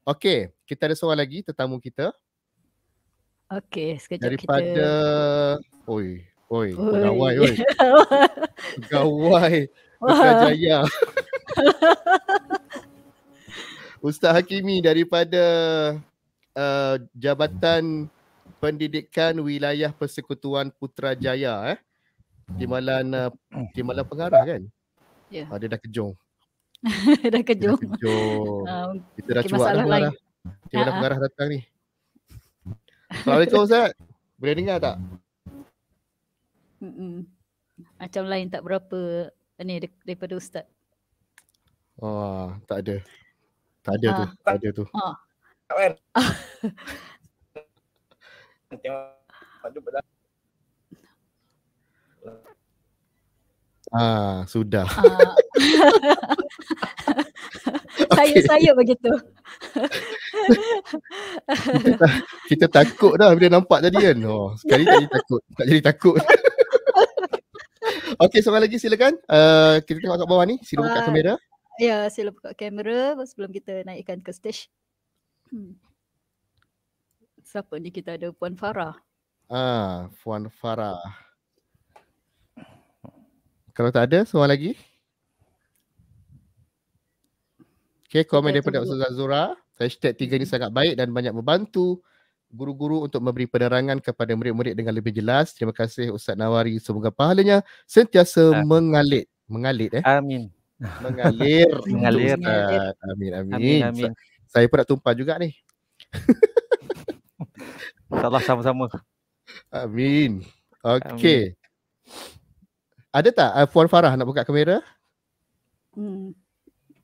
Okay, kita ada seorang lagi tetamu kita. Okey, sekejap Daripada... kita. Oi, oi, oi. Pegawai, oi. Pegawai. Pekan Ustaz Hakimi daripada uh, Jabatan Pendidikan Wilayah Persekutuan Putrajaya eh. Timbalan uh, eh, Timbalan Pengarah kan? Ya. Yeah. Uh, dia dah kejong. dah kejong. Dah kejong. Uh, ah, kita dah cuba dah. Timbalan ah, ah. Pengarah datang ni. Assalamualaikum Ustaz. Boleh dengar tak? mm Macam lain tak berapa ni daripada Ustaz. Wah, oh, tak ada. Tak ada ha. tu. Tak ada tu. Ha. Kan. Tengok. Padu Ah, sudah. Ah. okay. saya begitu. kita, kita takut dah bila nampak tadi kan. Oh, sekali tadi takut. Tak jadi takut. Okey, seorang lagi silakan. Uh, kita tengok kat bawah ni. Sila buka ah, kamera. Ya, sila buka kamera sebelum kita naikkan ke stage. Hmm. Siapa ni kita ada? Puan Farah. Ah, Puan Farah. Kalau tak ada, seorang lagi. Okay, komen saya daripada Ustaz Zura. Hashtag tiga ini sangat baik dan banyak membantu guru-guru untuk memberi penerangan kepada murid-murid dengan lebih jelas. Terima kasih Ustaz Nawari. Semoga pahalanya sentiasa ah. mengalir. Mengalir eh. Amin. Mengalir. mengalir. Amin, amin. amin, amin. Sa- saya pun nak tumpah juga ni. Salah sama-sama. Amin. Okay. Amin. Ada tak uh, Puan Farah nak buka kamera? Hmm.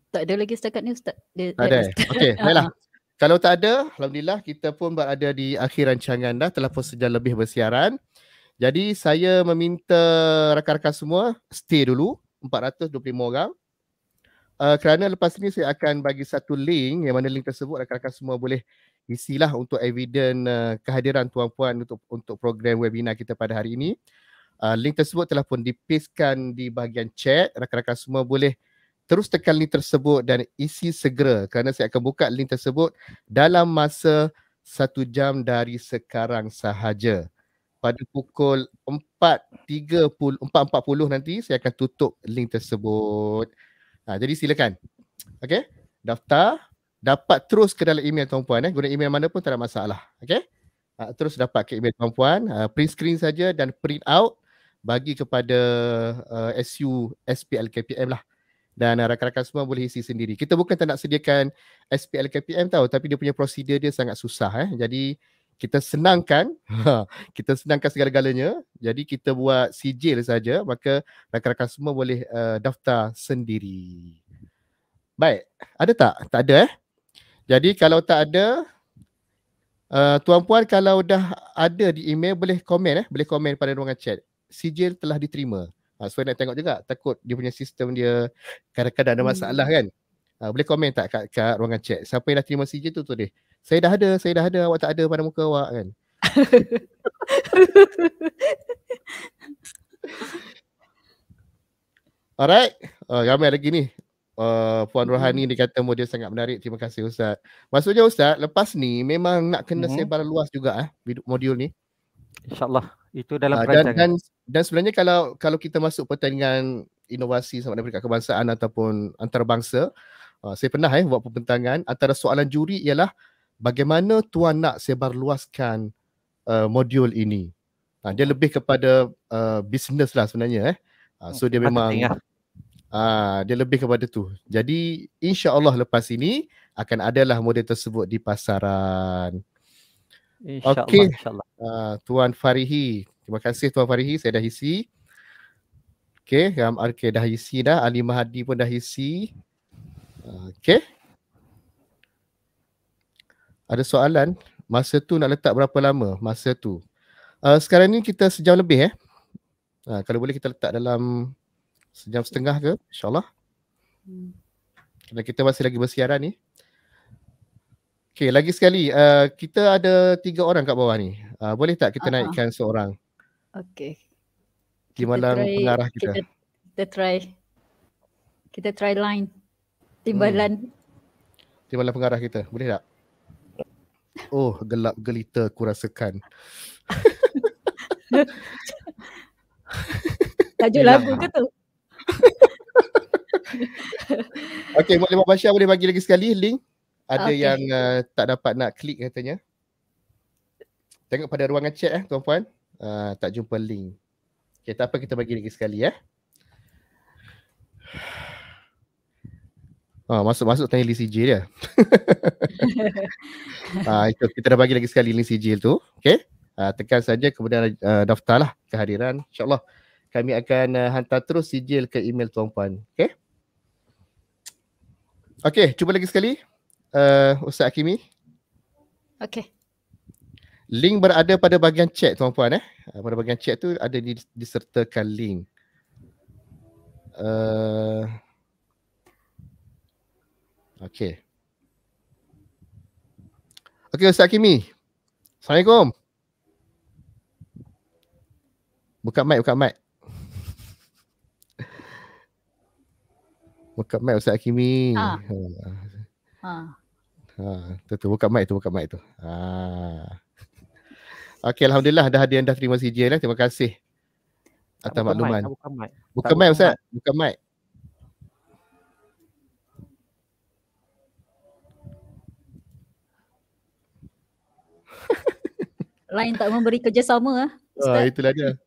Tak ada lagi setakat ni Ustaz. Dia, tak ada. Okey, baiklah. Ah. Kalau tak ada, Alhamdulillah kita pun berada di akhir rancangan dah. Telah pun sejam lebih bersiaran. Jadi saya meminta rakan-rakan semua stay dulu. 425 orang. Uh, kerana lepas ni saya akan bagi satu link yang mana link tersebut rakan-rakan semua boleh isilah untuk evidence uh, kehadiran tuan-puan untuk, untuk program webinar kita pada hari ini. Uh, link tersebut telah pun dipaskan di bahagian chat. Rakan-rakan semua boleh terus tekan link tersebut dan isi segera kerana saya akan buka link tersebut dalam masa satu jam dari sekarang sahaja. Pada pukul 4.30, 4.40 nanti saya akan tutup link tersebut. Ha, jadi silakan. Okay. Daftar. Dapat terus ke dalam email tuan puan. Eh. Guna email mana pun tak ada masalah. Okay. Ha, ah, terus dapat ke email tuan puan. Ha, print screen saja dan print out bagi kepada uh, SU SPL KPM lah dan rakan-rakan semua boleh isi sendiri. Kita bukan tak nak sediakan SPL KPM tau tapi dia punya prosedur dia sangat susah eh. Jadi kita senangkan, kita senangkan segala-galanya. Jadi kita buat sijil saja maka rakan-rakan semua boleh uh, daftar sendiri. Baik, ada tak? Tak ada eh. Jadi kalau tak ada uh, tuan puan kalau dah ada di email boleh komen eh, boleh komen pada ruangan chat sijil telah diterima. Ha, so nak tengok juga takut dia punya sistem dia kadang-kadang ada hmm. masalah hmm. kan. Ha, boleh komen tak kat, kat ruangan chat siapa yang dah terima sijil tu tu deh. Saya dah ada, saya dah ada awak tak ada pada muka awak kan. Alright, uh, ramai lagi ni. Uh, Puan hmm. Rohani ni kata dia sangat menarik. Terima kasih Ustaz. Maksudnya Ustaz, lepas ni memang nak kena mm-hmm. sebar luas juga ah, eh, modul ni. InsyaAllah itu dalam ah, perancangan. Dan, dan, dan sebenarnya kalau kalau kita masuk pertandingan inovasi sama ada peringkat kebangsaan ataupun antarabangsa, uh, saya pernah eh buat pembentangan antara soalan juri ialah bagaimana tuan nak sebarluaskan uh, modul ini. Uh, dia lebih kepada uh, business lah sebenarnya eh. Uh, so dia memang uh, dia lebih kepada tu. Jadi insya-Allah lepas ini akan adalah model tersebut di pasaran. InsyaAllah. Okay. InsyaAllah. Uh, ah, Tuan Farihi. Terima kasih Tuan Farihi. Saya dah isi. Okay. Ram RK dah isi dah. Ali Mahadi pun dah isi. Okay. Ada soalan? Masa tu nak letak berapa lama? Masa tu. Uh, sekarang ni kita sejam lebih eh. Uh, kalau boleh kita letak dalam sejam setengah ke? InsyaAllah. Hmm. Kerana kita masih lagi bersiaran ni. Eh? Okay, lagi sekali. Uh, kita ada tiga orang kat bawah ni. Uh, boleh tak kita uh-huh. naikkan seorang? Okay. Di mana pengarah kita? Kita try. Kita try line. Timbalan. Hmm. Timbalan pengarah kita. Boleh tak? Oh, gelap gelita kurasakan. Tajuk lagu ke tu? okay, Mak Limah Basya boleh bagi lagi sekali link ada okay. yang uh, tak dapat nak klik katanya. Tengok pada ruangan chat eh tuan-puan. Uh, tak jumpa link. Okay, tak apa kita bagi lagi sekali eh. Ah, masuk-masuk tanya link sijil dia. ah, itu kita dah bagi lagi sekali link sijil tu. Okay. Ah, tekan saja kemudian uh, ah, daftarlah kehadiran. InsyaAllah kami akan uh, hantar terus sijil ke email tuan-puan. Okay. Okay, cuba lagi sekali uh, Ustaz Akimi. Okay. Link berada pada bahagian chat tuan puan eh. eh. Pada bahagian chat tu ada di, disertakan link. Uh, eh, okay. Okay Ustaz Akimi. Assalamualaikum. Buka mic, buka mic. Buka mic Ustaz Akimi. Ah. Ha. Ha. Ha, tu, buka mic tu, buka mic tu. Ha. Okay, Alhamdulillah dah ada yang dah terima CJ lah. Terima kasih atas tak makluman. Buka mic, buka mic. Buka tak mic, Ustaz. Buka mic. Lain tak memberi kerjasama ah. Ha, itulah dia.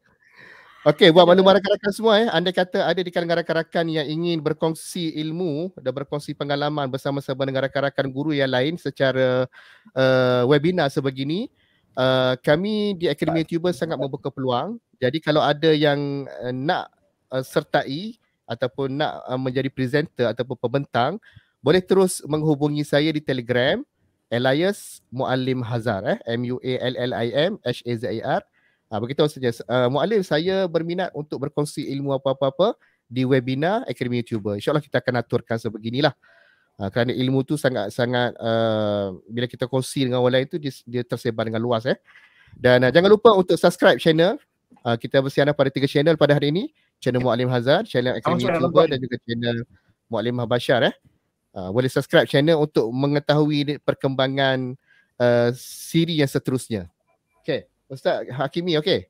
Okey, buat maklum rakan-rakan semua eh. Anda kata ada di kalangan rakan-rakan yang ingin berkongsi ilmu dan berkongsi pengalaman bersama-sama dengan rakan-rakan guru yang lain secara uh, webinar sebegini. Uh, kami di Akademi YouTuber sangat membuka peluang. Jadi kalau ada yang uh, nak uh, sertai ataupun nak uh, menjadi presenter ataupun pembentang, boleh terus menghubungi saya di Telegram Elias Muallim Hazar eh M U A L L I M H A Z A R. Ah ha, begitu saja. Uh, ah, Mualim saya berminat untuk berkongsi ilmu apa-apa-apa di webinar Akademi YouTuber. Insyaallah kita akan aturkan sebeginilah. Ha, kerana ilmu tu sangat-sangat uh, ah, bila kita kongsi dengan orang lain tu dia, dia tersebar dengan luas eh. Dan uh, jangan lupa untuk subscribe channel uh, kita bersiaran pada tiga channel pada hari ini, channel Mualim Hazar, channel Akademi YouTuber dan juga channel Mualim Habashar eh. Uh, boleh subscribe channel untuk mengetahui perkembangan uh, siri yang seterusnya. Ustaz Hakimi okey.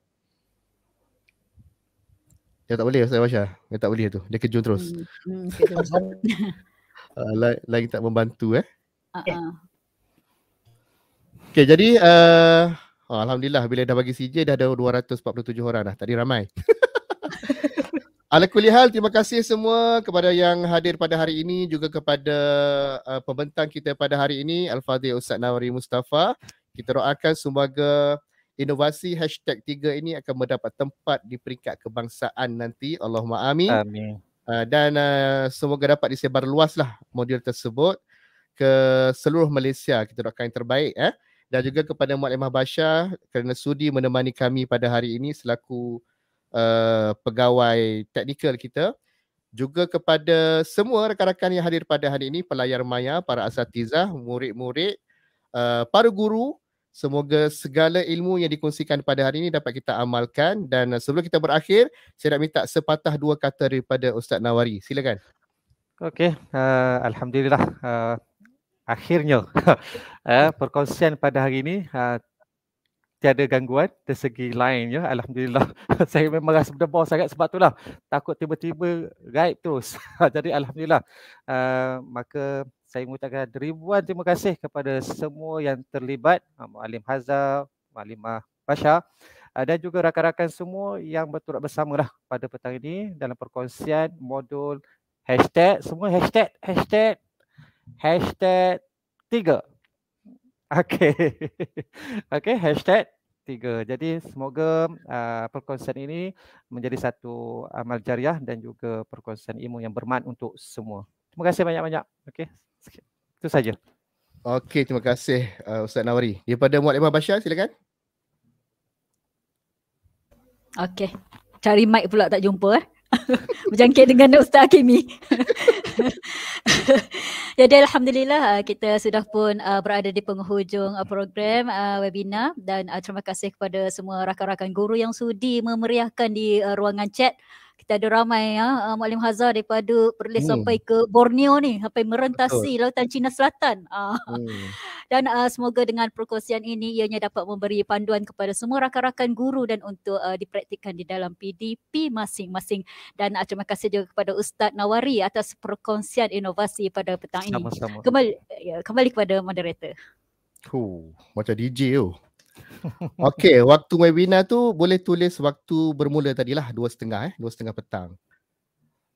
Dia tak boleh Ustaz Wasya. Dia tak boleh tu. Dia kejut terus. Hmm, hmm uh, lagi, lagi tak membantu eh. uh uh-uh. Okay, jadi uh, oh, Alhamdulillah bila dah bagi CJ dah ada 247 orang dah. Tadi ramai. Alakulihal, terima kasih semua kepada yang hadir pada hari ini juga kepada uh, pembentang kita pada hari ini Al-Fadhil Ustaz Nawari Mustafa. Kita doakan semoga inovasi hashtag tiga ini akan mendapat tempat di peringkat kebangsaan nanti. Allahumma amin. Amin. Uh, dan uh, semoga dapat disebar luaslah modul tersebut ke seluruh Malaysia. Kita doakan yang terbaik. Eh. Dan juga kepada Muat Imah Basha kerana sudi menemani kami pada hari ini selaku uh, pegawai teknikal kita. Juga kepada semua rakan-rakan yang hadir pada hari ini, pelayar maya, para asatizah, murid-murid, uh, para guru, Semoga segala ilmu yang dikongsikan pada hari ini dapat kita amalkan dan sebelum kita berakhir, saya nak minta sepatah dua kata daripada Ustaz Nawari. Silakan. Okey, uh, alhamdulillah uh, akhirnya uh, perkongsian pada hari ini uh, tiada gangguan dari segi lain ya. Alhamdulillah. saya memang rasa berdebar sangat sebab itulah takut tiba-tiba gaib terus. Jadi alhamdulillah uh, maka saya mengucapkan ribuan terima kasih kepada semua yang terlibat, Alim ah, hazal, Malimah Basha ah, dan juga rakan-rakan semua yang berturut bersamalah pada petang ini dalam perkongsian modul hashtag semua hashtag hashtag hashtag tiga. Okay, okay hashtag tiga. Jadi semoga uh, perkongsian ini menjadi satu amal jariah dan juga perkongsian ilmu yang bermanfaat untuk semua. Terima kasih banyak-banyak. Okay. Itu saja. Okey, terima kasih uh, Ustaz Nawari. Ya, pada Muat Lemah Bashar, silakan. Okey. Cari mic pula tak jumpa. Eh? Berjangkit dengan Ustaz Hakimi. Jadi Alhamdulillah uh, kita sudah pun uh, berada di penghujung uh, program webinar dan terima kasih kepada semua rakan-rakan guru yang sudi memeriahkan di ruangan chat kita ada ramai ya ah, uh, ah, Maklim Hazar daripada Perlis hmm. sampai ke Borneo ni sampai merentasi Betul. lautan China Selatan. Uh. Hmm. Dan uh, semoga dengan perkongsian ini ianya dapat memberi panduan kepada semua rakan-rakan guru dan untuk uh, dipraktikkan di dalam PDP masing-masing dan uh, terima kasih juga kepada Ustaz Nawari atas perkongsian inovasi pada petang Sama-sama. ini. Kembali ya, kembali kepada moderator. Huh, macam DJ tu. Oh. Okay, waktu webinar tu boleh tulis waktu bermula tadilah, dua setengah eh, dua setengah petang.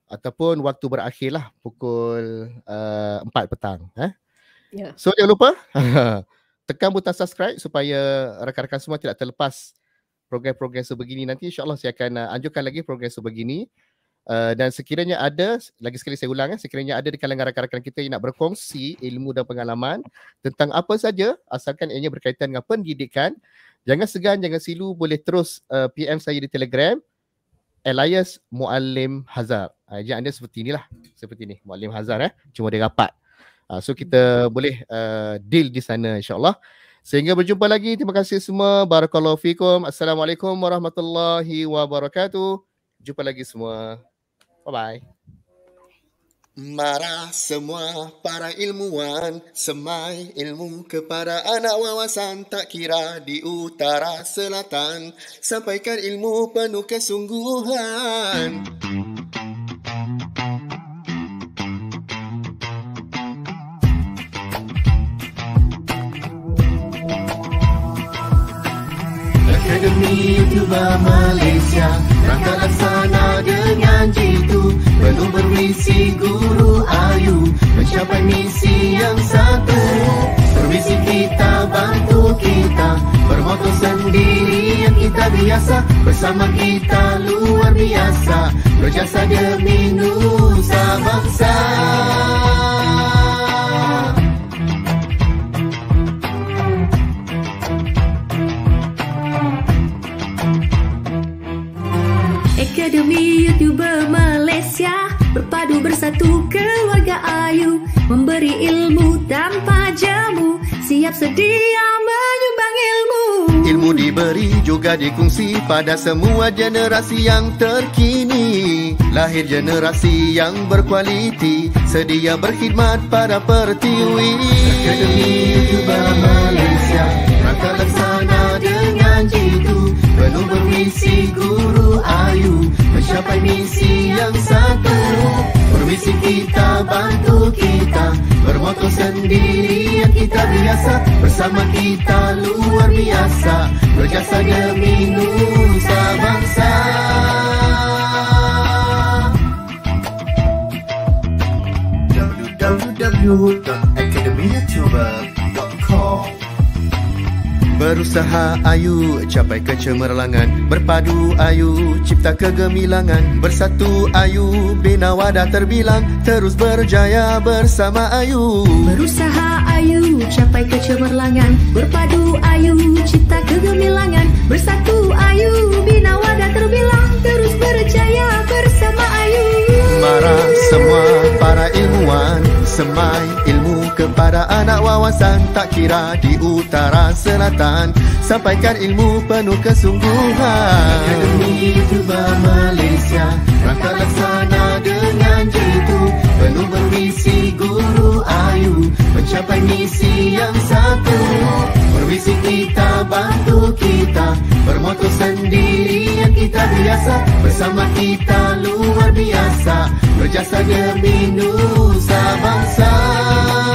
Ataupun waktu berakhir lah, pukul eh, empat uh, petang. Eh. Yeah. So jangan lupa, tekan butang subscribe supaya rakan-rakan semua tidak terlepas program-program sebegini. Nanti insyaAllah saya akan eh, anjurkan lagi program sebegini. Uh, dan sekiranya ada, lagi sekali saya ulang, eh, sekiranya ada di kalangan rakan-rakan kita yang nak berkongsi ilmu dan pengalaman tentang apa saja asalkan ianya berkaitan dengan pendidikan, jangan segan, jangan silu, boleh terus uh, eh, PM saya di Telegram Elias Muallim Hazar. Uh, ah, yang anda seperti inilah, seperti ini, Muallim Hazar eh. Cuma dia rapat. Uh, so kita boleh uh, deal di sana insyaAllah. Sehingga berjumpa lagi. Terima kasih semua. Barakallahu fikum. Assalamualaikum warahmatullahi wabarakatuh. Jumpa lagi semua. Bye bye. Marah semua para ilmuwan Semai ilmu kepada anak wawasan Tak kira di utara selatan Sampaikan ilmu penuh kesungguhan mm-hmm. kami cuba Malaysia Rangkat laksana dengan jitu Penuh berwisi guru ayu Mencapai misi yang satu Berwisi kita bantu kita Bermotor sendiri yang kita biasa Bersama kita luar biasa Berjasa demi Nusa Bangsa Demi Youtuber Malaysia Berpadu bersatu keluarga Ayu Memberi ilmu tanpa jamu Siap sedia menyumbang ilmu Ilmu diberi juga dikongsi pada semua generasi yang terkini Lahir generasi yang berkualiti Sedia berkhidmat pada pertiwi Akademi Youtuber Malaysia misi guru ayu Mencapai misi yang satu Permisi kita bantu kita Bermotor sendiri yang kita biasa Bersama kita luar biasa Berjasa demi nusa bangsa www.academyyoutuber.com Berusaha ayu capai kecemerlangan Berpadu ayu cipta kegemilangan Bersatu ayu bina wadah terbilang Terus berjaya bersama ayu Berusaha ayu capai kecemerlangan Berpadu ayu cipta kegemilangan Bersatu ayu bina wadah terbilang Terus berjaya marah semua para ilmuwan Semai ilmu kepada anak wawasan Tak kira di utara selatan Sampaikan ilmu penuh kesungguhan Akademi cuba Malaysia Rata laksana dengan jitu Penuh bermisi guru ayu Mencapai misi yang satu Servisi kita, bantu kita Bermotor sendiri yang kita biasa Bersama kita luar biasa Berjasa demi Nusa Bangsa